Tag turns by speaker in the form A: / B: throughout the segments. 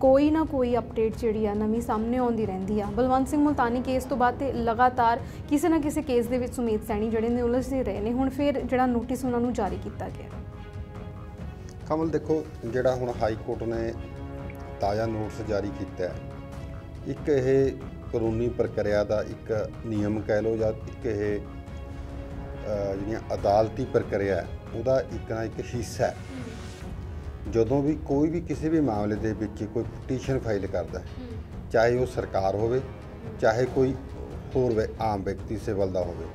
A: ਕੋਈ ਨਾ ਕੋਈ ਅਪਡੇਟ ਜਿਹੜੀ ਆ ਨਵੀਂ ਸਾਹਮਣੇ ਆਉਂਦੀ ਰਹਿੰਦੀ ਆ ਬਲਵੰਤ ਸਿੰਘ ਮਲਤਾਨੀ ਕੇਸ ਤੋਂ ਬਾਅਦ ਤੇ ਲਗਾਤਾਰ ਕਿਸੇ ਨਾ ਕਿਸੇ ਕੇਸ ਦੇ ਵਿੱਚ ਸੁਮੇਤ ਸੈਣੀ ਜਿਹੜੇ ਨੇ ਉਲਝਦੇ ਰਹੇ ਨੇ ਹੁਣ ਫਿਰ ਜਿਹੜਾ ਨੋਟਿਸ ਉਹਨਾਂ ਨੂੰ ਜਾਰੀ ਕੀਤਾ ਗਿਆ
B: ਕਮਲ ਦੇਖੋ ਜਿਹੜਾ ਹੁਣ ਹਾਈ ਕੋਰਟ ਨੇ ਤਾਜ਼ਾ ਨੋਟਿਸ ਜਾਰੀ ਕੀਤਾ ਇੱਕ ਇਹ ਕਾਨੂੰਨੀ ਪ੍ਰਕਿਰਿਆ ਦਾ ਇੱਕ ਨਿਯਮ ਕਹਿ ਲੋ ਜਾਂ ਇੱਕ ਇਹ ਜਿਹੜੀਆਂ ਅਦਾਲਤੀ ਪ੍ਰਕਿਰਿਆ ਉਹਦਾ ਇੱਕ ਨਾ ਇੱਕ ਹਿੱਸਾ ਹੈ ਜਦੋਂ ਵੀ ਕੋਈ ਵੀ ਕਿਸੇ ਵੀ ਮਾਮਲੇ ਦੇ ਵਿੱਚ ਕੋਈ ਪਟੀਸ਼ਨ ਫਾਈਲ ਕਰਦਾ ਹੈ ਚਾਹੇ ਉਹ ਸਰਕਾਰ ਹੋਵੇ ਚਾਹੇ ਕੋਈ ਹੋਰ ਆਮ ਵਿਅਕਤੀ ਸਿਵਲ ਦਾ ਹੋਵੇ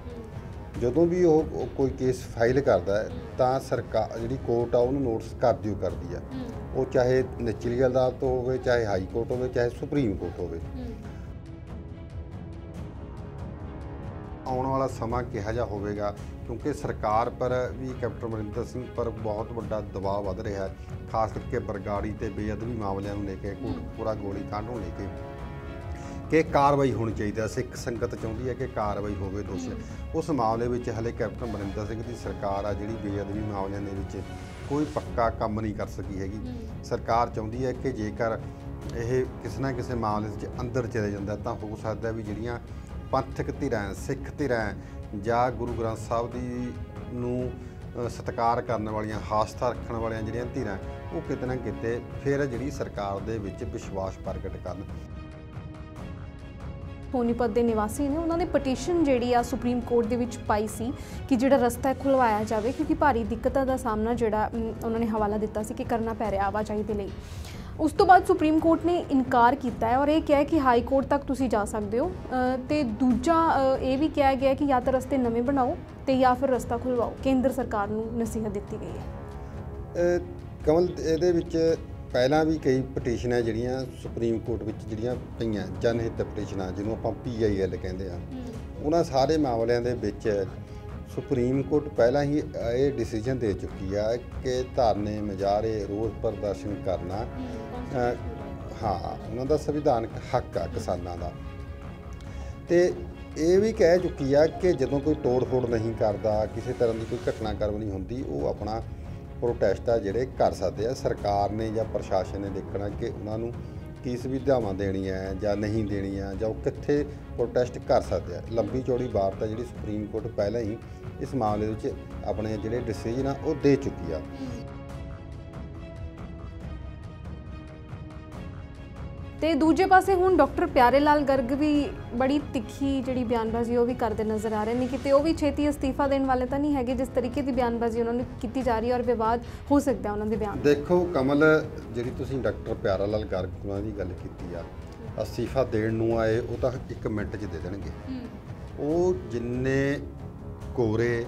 B: ਜਦੋਂ ਵੀ ਉਹ ਕੋਈ ਕੇਸ ਫਾਈਲ ਕਰਦਾ ਹੈ ਤਾਂ ਸਰਕਾਰ ਜਿਹੜੀ ਕੋਰਟ ਆ ਉਹਨੂੰ ਨੋਟਿਸ ਕਰ ਦਿਓ ਕਰਦੀ ਆ ਉਹ ਚਾਹੇ ਨਿਚਲੀ ਅਦਾਲਤ ਹੋਵੇ ਚਾਹੇ ਹਾਈ ਕੋਰਟ ਹੋਵੇ ਚਾਹੇ ਸੁਪਰੀਮ ਕੋਰਟ ਹੋਵੇ ਆਉਣ ਵਾਲਾ ਸਮਾਂ ਕਿਹਾ ਜਾ ਹੋਵੇਗਾ ਕਿਉਂਕਿ ਸਰਕਾਰ ਪਰ ਵੀ ਕੈਪਟਨ ਅਮਰਿੰਦਰ ਸਿੰਘ ਪਰ ਬਹੁਤ ਵੱਡਾ ਦਬਾਅ ਵੱਧ ਰਿਹਾ ਹੈ ਖਾਸ ਕਰਕੇ ਬਰਗਾੜੀ ਤੇ ਬੇਅਦਬੀ ਮਾਮਲਿਆਂ ਨੂੰ ਲੈ ਕੇ ਕੋਟਪੂਰਾ ਗੋਲੀ ਕਾਂਡ ਨੂੰ ਲੈ ਕੇ ਕਿ ਕਾਰਵਾਈ ਹੋਣੀ ਚਾਹੀਦੀ ਹੈ ਸਿੱਖ ਸੰਗਤ ਚਾਹੁੰਦੀ ਹੈ ਕਿ ਕਾਰਵਾਈ ਹੋਵੇ ਦੋਸ਼ੀ ਉਸ ਮਾਮਲੇ ਵਿੱਚ ਹਲੇ ਕੈਪਟਨ ਮਰਿੰਦਰ ਸਿੰਘ ਦੀ ਸਰਕਾਰ ਆ ਜਿਹੜੀ ਬੇਅਦਬੀ ਮਾਮਲਿਆਂ ਦੇ ਵਿੱਚ ਕੋਈ ਪੱਕਾ ਕੰਮ ਨਹੀਂ ਕਰ ਸਕੀ ਹੈਗੀ ਸਰਕਾਰ ਚਾਹੁੰਦੀ ਹੈ ਕਿ ਜੇਕਰ ਇਹ ਕਿਸੇ ਨਾ ਕਿਸੇ ਮਾਮਲੇ ਵਿੱਚ ਅੰਦਰ ਚਲੇ ਜਾਂਦਾ ਤਾਂ ਹੋ ਸਕਦਾ ਵੀ ਜਿਹੜੀਆਂ ਪੰਥਕ ਧਿਰਾਂ ਸਿੱਖ ਧਿਰਾਂ ਜਾਂ ਗੁਰੂ ਗ੍ਰੰਥ ਸਾਹਿਬ ਦੀ ਨੂੰ ਸਤਕਾਰ ਕਰਨ ਵਾਲੀਆਂ ਹਾਸਤਾ ਰੱਖਣ ਵਾਲੀਆਂ ਜਿਹੜੀਆਂ ਧਿਰਾਂ ਉਹ ਕਿਤੇ ਨਾ ਕਿਤੇ ਫਿਰ ਜਿਹੜੀ ਸਰਕਾਰ ਦੇ ਵਿੱਚ ਵਿਸ਼ਵਾਸ ਪ੍ਰਗਟ ਕਰਨ
A: ਪੋਨੀਪਤ ਦੇ ਨਿਵਾਸੀ ਨੇ ਉਹਨਾਂ ਨੇ ਪਟੀਸ਼ਨ ਜਿਹੜੀ ਆ ਸੁਪਰੀਮ ਕੋਰਟ ਦੇ ਵਿੱਚ ਪਾਈ ਸੀ ਕਿ ਜਿਹੜਾ ਰਸਤਾ ਖੁਲਵਾਇਆ ਜਾਵੇ ਕਿਉਂਕਿ ਭਾਰੀ ਦਿੱਕਤਾਂ ਦਾ ਸਾਹਮਣਾ ਜਿਹੜਾ ਉਹਨਾਂ ਨੇ ਹਵਾਲਾ ਦਿੱਤਾ ਸੀ ਕਿ ਕਰਨਾ ਪੈ ਰਿਹਾ ਆਵਾਜਾਈ ਦੇ ਲਈ ਉਸ ਤੋਂ ਬਾਅਦ ਸੁਪਰੀਮ ਕੋਰਟ ਨੇ ਇਨਕਾਰ ਕੀਤਾ ਹੈ ਔਰ ਇਹ ਕਿਹਾ ਕਿ ਹਾਈ ਕੋਰਟ ਤੱਕ ਤੁਸੀਂ ਜਾ ਸਕਦੇ ਹੋ ਤੇ ਦੂਜਾ ਇਹ ਵੀ ਕਿਹਾ ਗਿਆ ਕਿ ਜਾਂ ਤਾਂ ਰਸਤੇ ਨਵੇਂ ਬਣਾਓ ਤੇ ਜਾਂ ਫਿਰ ਰਸਤਾ ਖੁਲਵਾਓ ਕੇਂਦਰ ਸਰਕਾਰ ਨੂੰ ਨਸੀਹਤ ਦਿੱਤੀ ਗਈ
B: ਹੈ ਕਮਲ ਇਹਦੇ ਵਿੱਚ ਪਹਿਲਾਂ ਵੀ ਕਈ ਪਟੀਸ਼ਨਾਂ ਜਿਹੜੀਆਂ ਸੁਪਰੀਮ ਕੋਰਟ ਵਿੱਚ ਜਿਹੜੀਆਂ ਪਈਆਂ ਜਨਹਿਤ ਪਟੀਸ਼ਨਾਂ ਜਿਹਨੂੰ ਆਪਾਂ ਪੀਆਈਐਲ ਕਹਿੰਦੇ ਆ ਉਹਨਾਂ ਸਾਰੇ ਮਾਮਲਿਆਂ ਦੇ ਵਿੱਚ ਸੁਪਰੀਮ ਕੋਰਟ ਪਹਿਲਾਂ ਹੀ ਇਹ ਡਿਸੀਜਨ ਦੇ ਚੁੱਕੀ ਆ ਕਿ ਧਰਨੇ ਮਜਾਰੇ ਰੋਸ ਪ੍ਰਦਰਸ਼ਨ ਕਰਨਾ ਹਾਂ ਉਹਨਾਂ ਦਾ ਸੰਵਿਧਾਨਕ ਹੱਕ ਆ ਕਿਸਾਨਾਂ ਦਾ ਤੇ ਇਹ ਵੀ ਕਹਿ ਚੁੱਕੀ ਆ ਕਿ ਜਦੋਂ ਕੋਈ ਤੋੜ-ਫੋੜ ਨਹੀਂ ਕਰਦਾ ਕਿਸੇ ਤਰ੍ਹਾਂ ਦੀ ਕੋਈ ਘਟਨਾ ਕਰਮ ਨਹੀਂ ਹੁੰਦੀ ਉਹ ਆਪਣਾ ਪ੍ਰੋਟੈਸਟ ਆ ਜਿਹੜੇ ਕਰ ਸਕਦੇ ਆ ਸਰਕਾਰ ਨੇ ਜਾਂ ਪ੍ਰਸ਼ਾਸਨ ਨੇ ਦੇਖਣਾ ਕਿ ਉਹਨਾਂ ਨੂੰ ਕੀ ਸੁਵਿਧਾਵਾਂ ਦੇਣੀਆਂ ਜਾਂ ਨਹੀਂ ਦੇਣੀਆਂ ਜਾਂ ਉਹ ਕਿੱਥੇ ਪ੍ਰੋਟੈਸਟ ਕਰ ਸਕਦੇ ਆ ਲੰਬੀ ਚੌੜੀ ਬਾਤ ਆ ਜਿਹੜੀ ਸੁਪਰੀਮ ਕੋਰਟ ਪਹਿਲਾਂ ਹੀ ਇਸ ਮਾਮਲੇ ਵਿੱਚ ਆਪਣੇ ਜਿਹੜੇ ਡਿਸੀਜਨ ਆ ਉਹ ਦੇ ਚੁੱਕੀ ਆ
A: ਤੇ ਦੂਜੇ ਪਾਸੇ ਹੁਣ ਡਾਕਟਰ ਪਿਆਰੇ ਲਾਲ ਗਰਗ ਵੀ ਬੜੀ ਤਿੱਖੀ ਜਿਹੜੀ ਬਿਆਨਬਾਜ਼ੀ ਉਹ ਵੀ ਕਰਦੇ ਨਜ਼ਰ ਆ ਰਹੇ ਨੇ ਕਿਤੇ ਉਹ ਵੀ ਛੇਤੀ ਅਸਤੀਫਾ ਦੇਣ ਵਾਲੇ ਤਾਂ ਨਹੀਂ ਹੈਗੇ ਜਿਸ ਤਰੀਕੇ ਦੀ ਬਿਆਨਬਾਜ਼ੀ ਉਹਨਾਂ ਨੇ ਕੀਤੀ ਜਾ ਰਹੀ ਹੈ ਔਰ ਵਿਵਾਦ ਹੋ ਸਕਦਾ ਉਹਨਾਂ ਦੇ ਬਿਆਨ
B: ਦੇਖੋ ਕਮਲ ਜਿਹੜੀ ਤੁਸੀਂ ਡਾਕਟਰ ਪਿਆਰੇ ਲਾਲ ਗਰਗ ਉਹਨਾਂ ਦੀ ਗੱਲ ਕੀਤੀ ਆ ਅਸਤੀਫਾ ਦੇਣ ਨੂੰ ਆਏ ਉਹ ਤਾਂ ਇੱਕ ਮਿੰਟ 'ਚ ਦੇ ਦੇਣਗੇ ਉਹ ਜਿੰਨੇ ਕੋਰੇ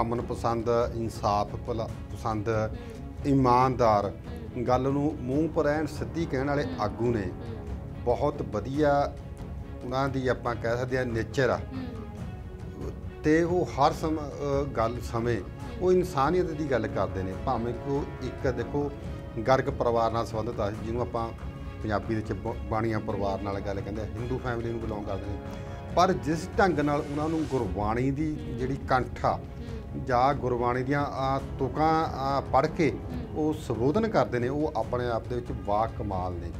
B: ਅਮਨ ਪਸੰਦ ਇਨਸਾਫ ਪਸੰਦ ਇਮਾਨਦਾਰ ਗੱਲ ਨੂੰ ਮੂੰਹ ਪਰ ਐਨ ਸਿੱਧੀ ਕਹਿਣ ਵਾਲੇ ਆਗੂ ਨੇ ਬਹੁਤ ਵਧੀਆ ਉਹਨਾਂ ਦੀ ਆਪਾਂ ਕਹਿ ਸਕਦੇ ਆ ਨੇਚਰ ਆ ਤੇ ਉਹ ਹਰ ਸਮ ਗੱਲ ਸਮੇ ਉਹ ਇਨਸਾਨੀਅਤ ਦੀ ਗੱਲ ਕਰਦੇ ਨੇ ਭਾਵੇਂ ਕੋ ਇੱਕ ਦੇਖੋ ਗਰਗ ਪਰਿਵਾਰ ਨਾਲ ਸੰਬੰਧਤ ਆ ਜਿਹਨੂੰ ਆਪਾਂ ਪੰਜਾਬੀ ਦੇ ਵਿੱਚ ਬਾਣੀਆਂ ਪਰਿਵਾਰ ਨਾਲ ਗੱਲ ਕਹਿੰਦੇ ਆ ਹਿੰਦੂ ਫੈਮਿਲੀ ਨੂੰ ਬਿਲੋਂਗ ਕਰਦੇ ਨੇ ਪਰ ਜਿਸ ਢੰਗ ਨਾਲ ਉਹਨਾਂ ਨੂੰ ਗੁਰਬਾਣੀ ਦੀ ਜਿਹੜੀ ਕੰਠਾ ਜਾਂ ਗੁਰਬਾਣੀ ਦੀਆਂ ਤੁਕਾਂ ਪੜ੍ਹ ਕੇ ਉਹ ਸੰਬੋਧਨ ਕਰਦੇ ਨੇ ਉਹ ਆਪਣੇ ਆਪ ਦੇ ਵਿੱਚ ਵਾਕ ਕਮਾਲ ਨੇ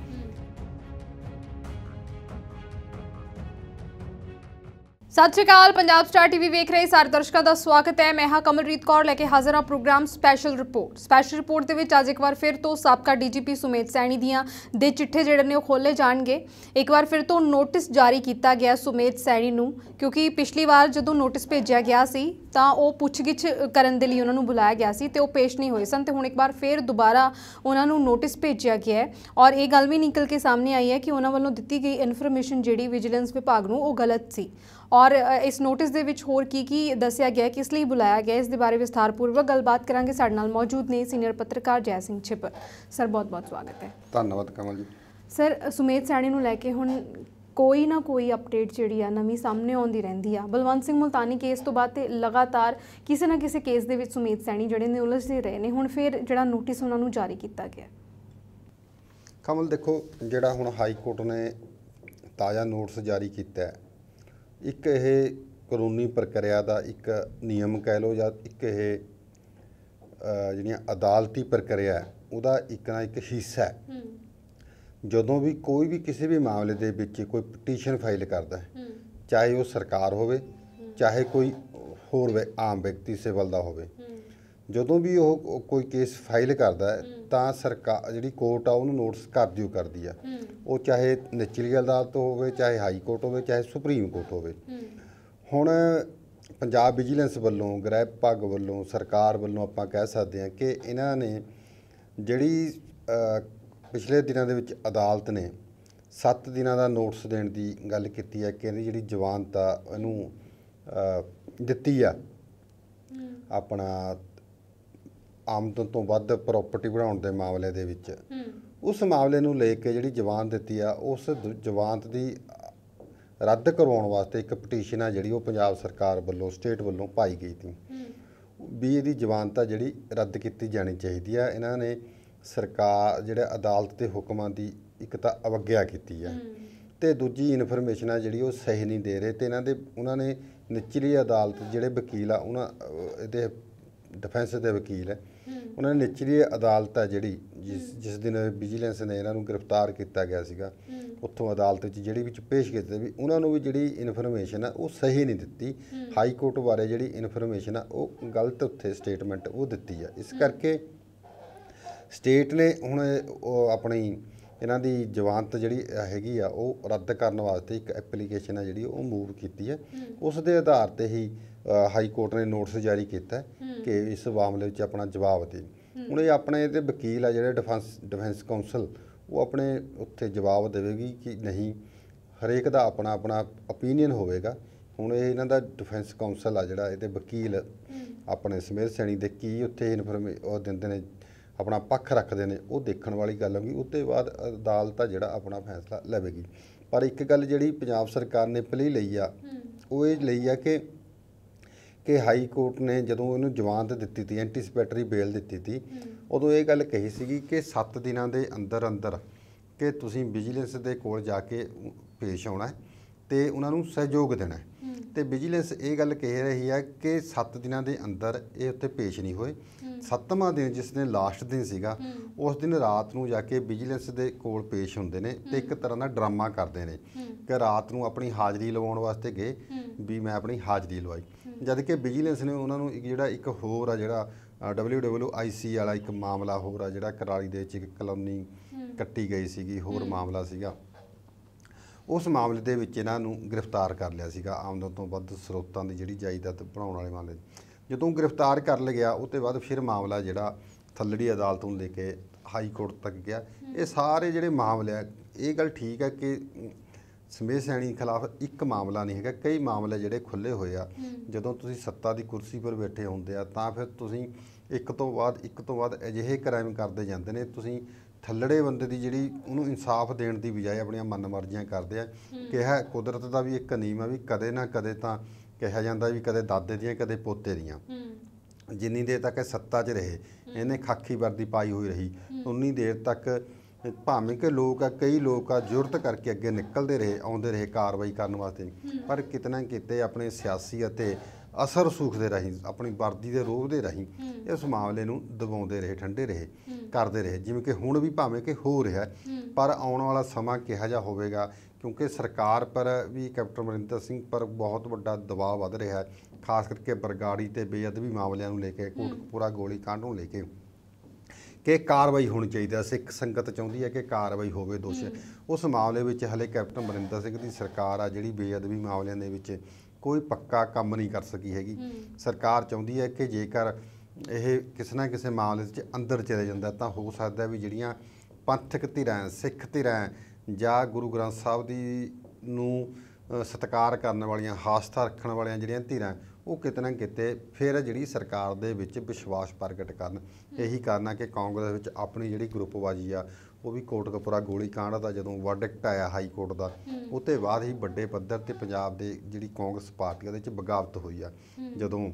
A: ਸਤਿ ਸ਼੍ਰੀ ਅਕਾਲ ਪੰਜਾਬ ਸਟਾਰ ਟੀਵੀ ਵੇਖ ਰਹੇ ਸਾਰੇ ਦਰਸ਼ਕਾਂ ਦਾ ਸਵਾਗਤ ਹੈ ਮੈਂ ਹਾਂ ਕਮਲਰੀਤ ਕੌਰ ਲੈ ਕੇ ਹਾਜ਼ਰ ਹਾਂ programme special report special report ਦੇ ਵਿੱਚ ਅੱਜ ਇੱਕ ਵਾਰ ਫਿਰ ਤੋਂ ਸਾਬਕਾ ਡੀਜੀਪੀ ਸੁਮੇਤ ਸੈਣੀ ਦੀਆਂ ਦੇ ਚਿੱਠੇ ਜਿਹੜੇ ਨੇ ਉਹ ਖੋਲੇ ਜਾਣਗੇ ਇੱਕ ਵਾਰ ਫਿਰ ਤੋਂ ਨੋਟਿਸ ਜਾਰੀ ਕੀਤਾ ਗਿਆ ਸੁਮੇਤ ਸੈਣੀ ਨੂੰ ਕਿਉਂਕਿ ਪਿਛਲੀ ਵਾਰ ਜਦੋਂ ਨੋਟਿਸ ਭੇਜਿਆ ਗਿਆ ਸੀ ਤਾਂ ਉਹ ਪੁੱਛਗਿੱਛ ਕਰਨ ਦੇ ਲਈ ਉਹਨਾਂ ਨੂੰ ਬੁਲਾਇਆ ਗਿਆ ਸੀ ਤੇ ਉਹ ਪੇਸ਼ ਨਹੀਂ ਹੋਏ ਸਨ ਤੇ ਹੁਣ ਇੱਕ ਵਾਰ ਫਿਰ ਦੁਬਾਰਾ ਉਹਨਾਂ ਨੂੰ ਨੋਟਿਸ ਭੇਜਿਆ ਗਿਆ ਹੈ ਔਰ ਇਹ ਗੱਲ ਵੀ ਨਿਕਲ ਕੇ ਸਾਹਮਣੇ ਆਈ ਹੈ ਕਿ ਉਹਨਾਂ ਵੱਲੋਂ ਦਿੱਤੀ ਗਈ ਇਨਫੋਰਮੇਸ਼ਨ ਜਿਹੜੀ ਵਿਜੀਲੈਂਸ ਵਿਭਾਗ ਨੂੰ ਉਹ ਗਲਤ ਸੀ ਔਰ ਇਸ ਨੋਟਿਸ ਦੇ ਵਿੱਚ ਹੋਰ ਕੀ ਕੀ ਦੱਸਿਆ ਗਿਆ ਕਿਸ ਲਈ ਬੁਲਾਇਆ ਗਿਆ ਇਸ ਦੇ ਬਾਰੇ ਵਿਸਥਾਰਪੂਰਵਕ ਗੱਲਬਾਤ ਕਰਾਂਗੇ ਸਾਡੇ ਨਾਲ ਮੌਜੂਦ ਨੇ ਸੀਨੀਅਰ ਪੱਤਰਕਾਰ ਜੈ ਸਿੰਘ ਛਿਪ ਸਰ ਬਹੁਤ-ਬਹੁਤ ਸਵਾਗਤ ਹੈ
B: ਧੰਨਵਾਦ ਕਮਲ ਜੀ
A: ਸਰ ਸੁਮੇਤ ਸੈਣੀ ਨੂੰ ਲੈ ਕੇ ਹੁਣ ਕੋਈ ਨਾ ਕੋਈ ਅਪਡੇਟ ਜਿਹੜੀ ਆ ਨਵੀਂ ਸਾਹਮਣੇ ਆਉਂਦੀ ਰਹਿੰਦੀ ਆ ਬਲਵੰਤ ਸਿੰਘ ਮਲਤਾਨੀ ਕੇਸ ਤੋਂ ਬਾਅਦ ਤੇ ਲਗਾਤਾਰ ਕਿਸੇ ਨਾ ਕਿਸੇ ਕੇਸ ਦੇ ਵਿੱਚ ਸੁਮੇਤ ਸੈਣੀ ਜਿਹੜੇ ਨੇ ਉਲਝਦੇ ਰਹੇ ਨੇ ਹੁਣ ਫਿਰ ਜਿਹੜਾ ਨੋਟਿਸ ਉਹਨਾਂ ਨੂੰ ਜਾਰੀ ਕੀਤਾ ਗਿਆ
B: ਕਮਲ ਦੇਖੋ ਜਿਹੜਾ ਹੁਣ ਹਾਈ ਕੋਰਟ ਨੇ ਤਾਜ਼ਾ ਨੋਟਿਸ ਜਾਰੀ ਕੀਤਾ ਹੈ ਇੱਕ ਇਹ ਕਾਨੂੰਨੀ ਪ੍ਰਕਿਰਿਆ ਦਾ ਇੱਕ ਨਿਯਮ ਕਹਿ ਲਓ ਜਾਂ ਇੱਕ ਇਹ ਜਿਹੜੀਆਂ ਅਦਾਲਤੀ ਪ੍ਰਕਿਰਿਆ ਉਹਦਾ ਇੱਕ ਨਾ ਇੱਕ ਹਿੱਸਾ ਹੈ ਜਦੋਂ ਵੀ ਕੋਈ ਵੀ ਕਿਸੇ ਵੀ ਮਾਮਲੇ ਦੇ ਵਿੱਚ ਕੋਈ ਪਟੀਸ਼ਨ ਫਾਈਲ ਕਰਦਾ ਹੈ ਚਾਹੇ ਉਹ ਸਰਕਾਰ ਹੋਵੇ ਚਾਹੇ ਕੋਈ ਹੋਰ ਆਮ ਵਿਅਕਤੀ ਸਿਵਲ ਦਾ ਹੋਵੇ ਜਦੋਂ ਵੀ ਉਹ ਕੋਈ ਕੇਸ ਫਾਈਲ ਕਰਦਾ ਹੈ ਤਾਂ ਸਰਕਾਰ ਜਿਹੜੀ ਕੋਰਟ ਆ ਉਹਨੂੰ ਨੋਟਿਸ ਕਰ ਦਿਓ ਕਰਦੀ ਆ ਉਹ ਚਾਹੇ ਨਿਚਲੀ ਅਦਾਲਤ ਹੋਵੇ ਚਾਹੇ ਹਾਈ ਕੋਰਟ ਹੋਵੇ ਚਾਹੇ ਸੁਪਰੀਮ ਕੋਰਟ ਹੋਵੇ ਹੁਣ ਪੰਜਾਬ ਵਿਜੀਲੈਂਸ ਵੱਲੋਂ ਗ੍ਰਹਿ ਭਾਗ ਵੱਲੋਂ ਸਰਕਾਰ ਵੱਲੋਂ ਆਪਾਂ ਕਹਿ ਸਕਦੇ ਹਾਂ ਕਿ ਇਹਨਾਂ ਨੇ ਜਿਹੜੀ ਪਿਛਲੇ ਦਿਨਾਂ ਦੇ ਵਿੱਚ ਅਦਾਲਤ ਨੇ 7 ਦਿਨਾਂ ਦਾ ਨੋਟਿਸ ਦੇਣ ਦੀ ਗੱਲ ਕੀਤੀ ਹੈ ਕਿ ਇਹਦੀ ਜਿਹੜੀ ਜਵਾਨਤਾ ਇਹਨੂੰ ਦਿੱਤੀ ਆ ਆਪਣਾ ਆਮਦਨ ਤੋਂ ਵੱਧ ਪ੍ਰਾਪਰਟੀ ਬਣਾਉਣ ਦੇ ਮਾਮਲੇ ਦੇ ਵਿੱਚ ਉਸ ਮਾਮਲੇ ਨੂੰ ਲੈ ਕੇ ਜਿਹੜੀ ਜਵਾਨ ਦਿੱਤੀ ਆ ਉਸ ਜਵਾਨਤ ਦੀ ਰੱਦ ਕਰਵਾਉਣ ਵਾਸਤੇ ਇੱਕ ਪਟੀਸ਼ਨ ਆ ਜਿਹੜੀ ਉਹ ਪੰਜਾਬ ਸਰਕਾਰ ਵੱਲੋਂ ਸਟੇਟ ਵੱਲੋਂ ਪਾਈ ਗਈ ਸੀ ਵੀ ਇਹਦੀ ਜ਼ਮਾਨਤ ਆ ਜਿਹੜੀ ਰੱਦ ਕੀਤੀ ਜਾਣੀ ਚਾਹੀਦੀ ਆ ਇਹਨਾਂ ਨੇ ਸਰਕਾਰ ਜਿਹੜੇ ਅਦਾਲਤ ਦੇ ਹੁਕਮਾਂ ਦੀ ਇੱਕ ਤਾਂ ਅਵਗਿਆ ਕੀਤੀ ਆ ਤੇ ਦੂਜੀ ਇਨਫੋਰਮੇਸ਼ਨ ਆ ਜਿਹੜੀ ਉਹ ਸਹੀ ਨਹੀਂ ਦੇ ਰਹੇ ਤੇ ਇਹਨਾਂ ਦੇ ਉਹਨਾਂ ਨੇ ਨਿਚਲੀ ਅਦਾਲਤ ਜਿਹੜੇ ਵਕੀਲ ਆ ਉਹਨਾਂ ਇਹਦੇ ਡਿਫੈਂਸ ਦੇ ਵਕੀਲ ਹੈ ਉਹਨਾਂ ਨੇ ਨਿਚਲੀ ਅਦਾਲਤ ਹੈ ਜਿਹੜੀ ਜਿਸ ਦਿਨ ਵਿਜੀਲੈਂਸ ਨੇ ਇਹਨਾਂ ਨੂੰ ਗ੍ਰਿਫਤਾਰ ਕੀਤਾ ਗਿਆ ਸੀਗਾ ਉੱਥੋਂ ਅਦਾਲਤ ਵਿੱਚ ਜਿਹੜੀ ਵਿੱਚ ਪੇਸ਼ ਕੀਤੇ ਵੀ ਉਹਨਾਂ ਨੂੰ ਵੀ ਜਿਹੜੀ ਇਨਫੋਰਮੇਸ਼ਨ ਆ ਉਹ ਸਹੀ ਨਹੀਂ ਦਿੱਤੀ ਹਾਈ ਕੋਰਟ ਬਾਰੇ ਜਿਹੜੀ ਇਨਫੋਰਮੇਸ਼ਨ ਆ ਉਹ ਗਲਤ ਉੱਥੇ ਸਟੇਟਮੈਂਟ ਉਹ ਦਿੱਤੀ ਆ ਇਸ ਕਰਕੇ ਸਟੇਟ ਨੇ ਹੁਣ ਆਪਣੀ ਇਹਨਾਂ ਦੀ ਜਵਾਨਤ ਜਿਹੜੀ ਹੈਗੀ ਆ ਉਹ ਰੱਦ ਕਰਨ ਵਾਸਤੇ ਇੱਕ ਐਪਲੀਕੇਸ਼ਨ ਆ ਜਿਹੜੀ ਉਹ ਮੂਵ ਕੀਤੀ ਹੈ ਉਸ ਦੇ ਆਧਾਰ ਤੇ ਹੀ ਹਾਈ ਕੋਰਟ ਨੇ ਨੋਟਿਸ ਜਾਰੀ ਕੀਤਾ ਕਿ ਇਸ ਮਾਮਲੇ ਵਿੱਚ ਆਪਣਾ ਜਵਾਬ ਦੇ ਹੁਣ ਇਹ ਆਪਣੇ ਤੇ ਵਕੀਲ ਆ ਜਿਹੜੇ ਡਿਫੈਂਸ ਡਿਫੈਂਸ ਕਾਉਂਸਲ ਉਹ ਆਪਣੇ ਉੱਥੇ ਜਵਾਬ ਦੇਵੇਗੀ ਕਿ ਨਹੀਂ ਹਰੇਕ ਦਾ ਆਪਣਾ ਆਪਣਾ opinion ਹੋਵੇਗਾ ਹੁਣ ਇਹ ਇਹਨਾਂ ਦਾ ਡਿਫੈਂਸ ਕਾਉਂਸਲ ਆ ਜਿਹੜਾ ਇਹਦੇ ਵਕੀਲ ਆਪਣੇ ਸਮੇਤ ਸੈਣੀ ਦੇ ਕੀ ਉੱਥੇ ਇਨਫੋਰਮੇ ਉਹ ਦਿੰਦੇ ਨੇ ਆਪਣਾ ਪੱਖ ਰੱਖਦੇ ਨੇ ਉਹ ਦੇਖਣ ਵਾਲੀ ਗੱਲ ਹੋਗੀ ਉੱਤੇ ਬਾਅਦ ਅਦਾਲਤ ਆ ਜਿਹੜਾ ਆਪਣਾ ਫੈਸਲਾ ਲਵੇਗੀ ਪਰ ਇੱਕ ਗੱਲ ਜਿਹੜੀ ਪੰਜਾਬ ਸਰਕਾਰ ਨੇ ਪਲੀ ਲਈ ਆ ਉਹ ਇਹ ਲਈ ਆ ਕਿ ਕਿ ਹਾਈ ਕੋਰਟ ਨੇ ਜਦੋਂ ਇਹਨੂੰ ਜ਼ਮਾਨਤ ਦਿੱਤੀ ਸੀ ਐਂਟੀਸਪੇਟਰੀ ਬੇਲ ਦਿੱਤੀ ਸੀ ਉਦੋਂ ਇਹ ਗੱਲ ਕਹੀ ਸੀਗੀ ਕਿ 7 ਦਿਨਾਂ ਦੇ ਅੰਦਰ ਅੰਦਰ ਕਿ ਤੁਸੀਂ ਵਿਜੀਲੈਂਸ ਦੇ ਕੋਲ ਜਾ ਕੇ ਪੇਸ਼ ਆਉਣਾ ਤੇ ਉਹਨਾਂ ਨੂੰ ਸਹਿਯੋਗ ਦੇਣਾ ਤੇ ਵਿਜੀਲੈਂਸ ਇਹ ਗੱਲ ਕਹਿ ਰਹੀ ਹੈ ਕਿ 7 ਦਿਨਾਂ ਦੇ ਅੰਦਰ ਇਹ ਉੱਥੇ ਪੇਸ਼ ਨਹੀਂ ਹੋਏ 7ਵਾਂ ਦਿਨ ਜਿਸ ਦਿਨ ਲਾਸਟ ਦਿਨ ਸੀਗਾ ਉਸ ਦਿਨ ਰਾਤ ਨੂੰ ਜਾ ਕੇ ਵਿਜੀਲੈਂਸ ਦੇ ਕੋਲ ਪੇਸ਼ ਹੁੰਦੇ ਨੇ ਤੇ ਇੱਕ ਤਰ੍ਹਾਂ ਦਾ ਡਰਾਮਾ ਕਰਦੇ ਨੇ ਕਿ ਰਾਤ ਨੂੰ ਆਪਣੀ ਹਾਜ਼ਰੀ ਲਵਾਉਣ ਵਾਸਤੇ ਗਏ ਵੀ ਮੈਂ ਆਪਣੀ ਹਾਜ਼ਰੀ ਲਵਾਈ ਜਦ ਕਿ ਵਿਜੀਲੈਂਸ ਨੇ ਉਹਨਾਂ ਨੂੰ ਇੱਕ ਜਿਹੜਾ ਇੱਕ ਹੋਰ ਆ ਜਿਹੜਾ WWIC ਵਾਲਾ ਇੱਕ ਮਾਮਲਾ ਹੋਰ ਆ ਜਿਹੜਾ ਕਰਾਲੀ ਦੇ ਵਿੱਚ ਇੱਕ ਕਲੋਨੀ ਕੱਟੀ ਗਈ ਸੀਗੀ ਹੋਰ ਮਾਮਲਾ ਸੀਗਾ ਉਸ ਮਾਮਲੇ ਦੇ ਵਿੱਚ ਇਹਨਾਂ ਨੂੰ ਗ੍ਰਿਫਤਾਰ ਕਰ ਲਿਆ ਸੀਗਾ ਆਮਦਨ ਤੋਂ ਵੱਧ ਸਰੋਤਾਂ ਦੀ ਜਿਹੜੀ ਜਾਇਦਾਦ ਬਣਾਉਣ ਵਾਲੇ ਮਾਮਲੇ ਜਦੋਂ ਗ੍ਰਿਫਤਾਰ ਕਰ ਲਿਆ ਉਸ ਤੋਂ ਬਾਅਦ ਫਿਰ ਮਾਮਲਾ ਜਿਹੜਾ ਥੱਲੜੀ ਅਦਾਲਤ ਨੂੰ ਲੈ ਕੇ ਹਾਈ ਕੋਰਟ ਤੱਕ ਗਿਆ ਇਹ ਸਾਰੇ ਜਿਹੜੇ ਮਾਮਲੇ ਆ ਇਹ ਗੱਲ ਠੀਕ ਹੈ ਕਿ ਸਮੇਹ ਸੈਣੀ ਖਿਲਾਫ ਇੱਕ ਮਾਮਲਾ ਨਹੀਂ ਹੈਗਾ ਕਈ ਮਾਮਲੇ ਜਿਹੜੇ ਖੁੱਲੇ ਹੋਏ ਆ ਜਦੋਂ ਤੁਸੀਂ ਸੱਤਾ ਦੀ ਕੁਰਸੀ 'ਪਰ ਬੈਠੇ ਹੁੰਦੇ ਆ ਤਾਂ ਫਿਰ ਤੁਸੀਂ ਇੱਕ ਤੋਂ ਬਾਅਦ ਇੱਕ ਤੋਂ ਬਾਅਦ ਅਜਿਹੇ ਕ੍ਰਾਈਮ ਕਰਦੇ ਜਾਂਦੇ ਨੇ ਤੁਸੀਂ ਥੱਲੜੇ ਬੰਦੇ ਦੀ ਜਿਹੜੀ ਉਹਨੂੰ ਇਨਸਾਫ ਦੇਣ ਦੀ ਬਜਾਏ ਆਪਣੀਆਂ ਮਨਮਰਜ਼ੀਆਂ ਕਰਦੇ ਆ ਕਿਹਾ ਕੁਦਰਤ ਦਾ ਵੀ ਇੱਕ ਨਿਯਮ ਆ ਵੀ ਕਦੇ ਨਾ ਕਦੇ ਤਾਂ ਕਿਹਾ ਜਾਂਦਾ ਵੀ ਕਦੇ ਦਾਦੇ ਦੀਆਂ ਕਦੇ ਪੋਤੇ ਦੀਆਂ ਜਿੰਨੀ ਦੇਰ ਤੱਕ ਸੱਤਾ 'ਚ ਰਹੇ ਇਹਨੇ ਖਾਕੀ ਵਰਦੀ ਪਾਈ ਹੋਈ ਰਹੀ ਉਨੀ ਦੇਰ ਤੱਕ ਭਾਵੇਂ ਕਿ ਲੋਕ ਆ ਕਈ ਲੋਕ ਆ ਜੁਰਤ ਕਰਕੇ ਅੱਗੇ ਨਿਕਲਦੇ ਰਹੇ ਆਉਂਦੇ ਰਹੇ ਕਾਰਵਾਈ ਕਰਨ ਵਾਸਤੇ ਪਰ ਕਿਤਨਾ ਕਿਤੇ ਆਪਣੇ ਸਿਆਸੀ ਅਤੇ ਅਸਰ ਸੁਖ ਦੇ ਰਹੀ ਆਪਣੀ ਵਰਦੀ ਦੇ ਰੋਹ ਦੇ ਰਹੀ ਇਸ ਮਾਮਲੇ ਨੂੰ ਦਬਾਉਂਦੇ ਰਹੇ ਠੰਡੇ ਰਹੇ ਕਰਦੇ ਰਹੇ ਜਿਵੇਂ ਕਿ ਹੁਣ ਵੀ ਭਾਵੇਂ ਕਿ ਹੋ ਰਿਹਾ ਪਰ ਆਉਣ ਵਾਲਾ ਸਮਾਂ ਕਿਹਾ ਜਾ ਹੋਵੇਗਾ ਕਿਉਂਕਿ ਸਰਕਾਰ ਪਰ ਵੀ ਕੈਪਟਨ ਮਰਿੰਦਰ ਸਿੰਘ ਪਰ ਬਹੁਤ ਵੱਡਾ ਦਬਾਅ ਵੱਧ ਰਿਹਾ ਹੈ ਖਾਸ ਕਰਕੇ ਬਰਗਾੜੀ ਤੇ ਬੇਅਦਬੀ ਮਾਮਲਿਆਂ ਨੂੰ ਲੈ ਕੇ ਕੋਟਕਪੂਰਾ ਗੋਲੀ ਕਾਂਡ ਨੂੰ ਲੈ ਕੇ ਕਿ ਕਾਰਵਾਈ ਹੋਣੀ ਚਾਹੀਦੀ ਹੈ ਸਿੱਖ ਸੰਗਤ ਚਾਹੁੰਦੀ ਹੈ ਕਿ ਕਾਰਵਾਈ ਹੋਵੇ ਦੋਸ਼ ਉਸ ਮਾਮਲੇ ਵਿੱਚ ਹਲੇ ਕੈਪਟਨ ਬਰਿੰਦਰ ਸਿੰਘ ਦੀ ਸਰਕਾਰ ਆ ਜਿਹੜੀ ਬੇਅਦਬੀ ਮਾਮਲਿਆਂ ਦੇ ਵਿੱਚ ਕੋਈ ਪੱਕਾ ਕੰਮ ਨਹੀਂ ਕਰ ਸਕੀ ਹੈਗੀ ਸਰਕਾਰ ਚਾਹੁੰਦੀ ਹੈ ਕਿ ਜੇਕਰ ਇਹ ਕਿਸੇ ਨਾ ਕਿਸੇ ਮਾਮਲੇ ਵਿੱਚ ਅੰਦਰ ਚਲੇ ਜਾਂਦਾ ਤਾਂ ਹੋ ਸਕਦਾ ਵੀ ਜਿਹੜੀਆਂ ਪੰਥਕ ਧਿਰਾਂ ਸਿੱਖ ਧਿਰਾਂ ਜਾਂ ਗੁਰੂ ਗ੍ਰੰਥ ਸਾਹਿਬ ਦੀ ਨੂੰ ਸਤਕਾਰ ਕਰਨ ਵਾਲੀਆਂ ਹਾਸਤਾ ਰੱਖਣ ਵਾਲੀਆਂ ਜਿਹੜੀਆਂ ਧਿਰਾਂ ਉਹ ਕਿਤਨਾ ਕਿਤੇ ਫਿਰ ਜਿਹੜੀ ਸਰਕਾਰ ਦੇ ਵਿੱਚ ਵਿਸ਼ਵਾਸ ਪ੍ਰਗਟ ਕਰਨ ਇਹੀ ਕਾਰਨ ਆ ਕਿ ਕਾਂਗਰਸ ਵਿੱਚ ਆਪਣੀ ਜਿਹੜੀ ਗਰੁੱਪਵਾਜੀ ਆ ਉਹ ਵੀ ਕੋਟਕਪੁਰਾ ਗੋਲੀ ਕਾਂਡ ਦਾ ਜਦੋਂ ਵਰਡਿਕਟ ਆਇਆ ਹਾਈ ਕੋਰਟ ਦਾ ਉੱਤੇ ਬਾਅਦ ਹੀ ਵੱਡੇ ਪੱਧਰ ਤੇ ਪੰਜਾਬ ਦੇ ਜਿਹੜੀ ਕਾਂਗਰਸ ਪਾਰਟੀ ਦੇ ਵਿੱਚ ਬਗਾਵਤ ਹੋਈ ਆ ਜਦੋਂ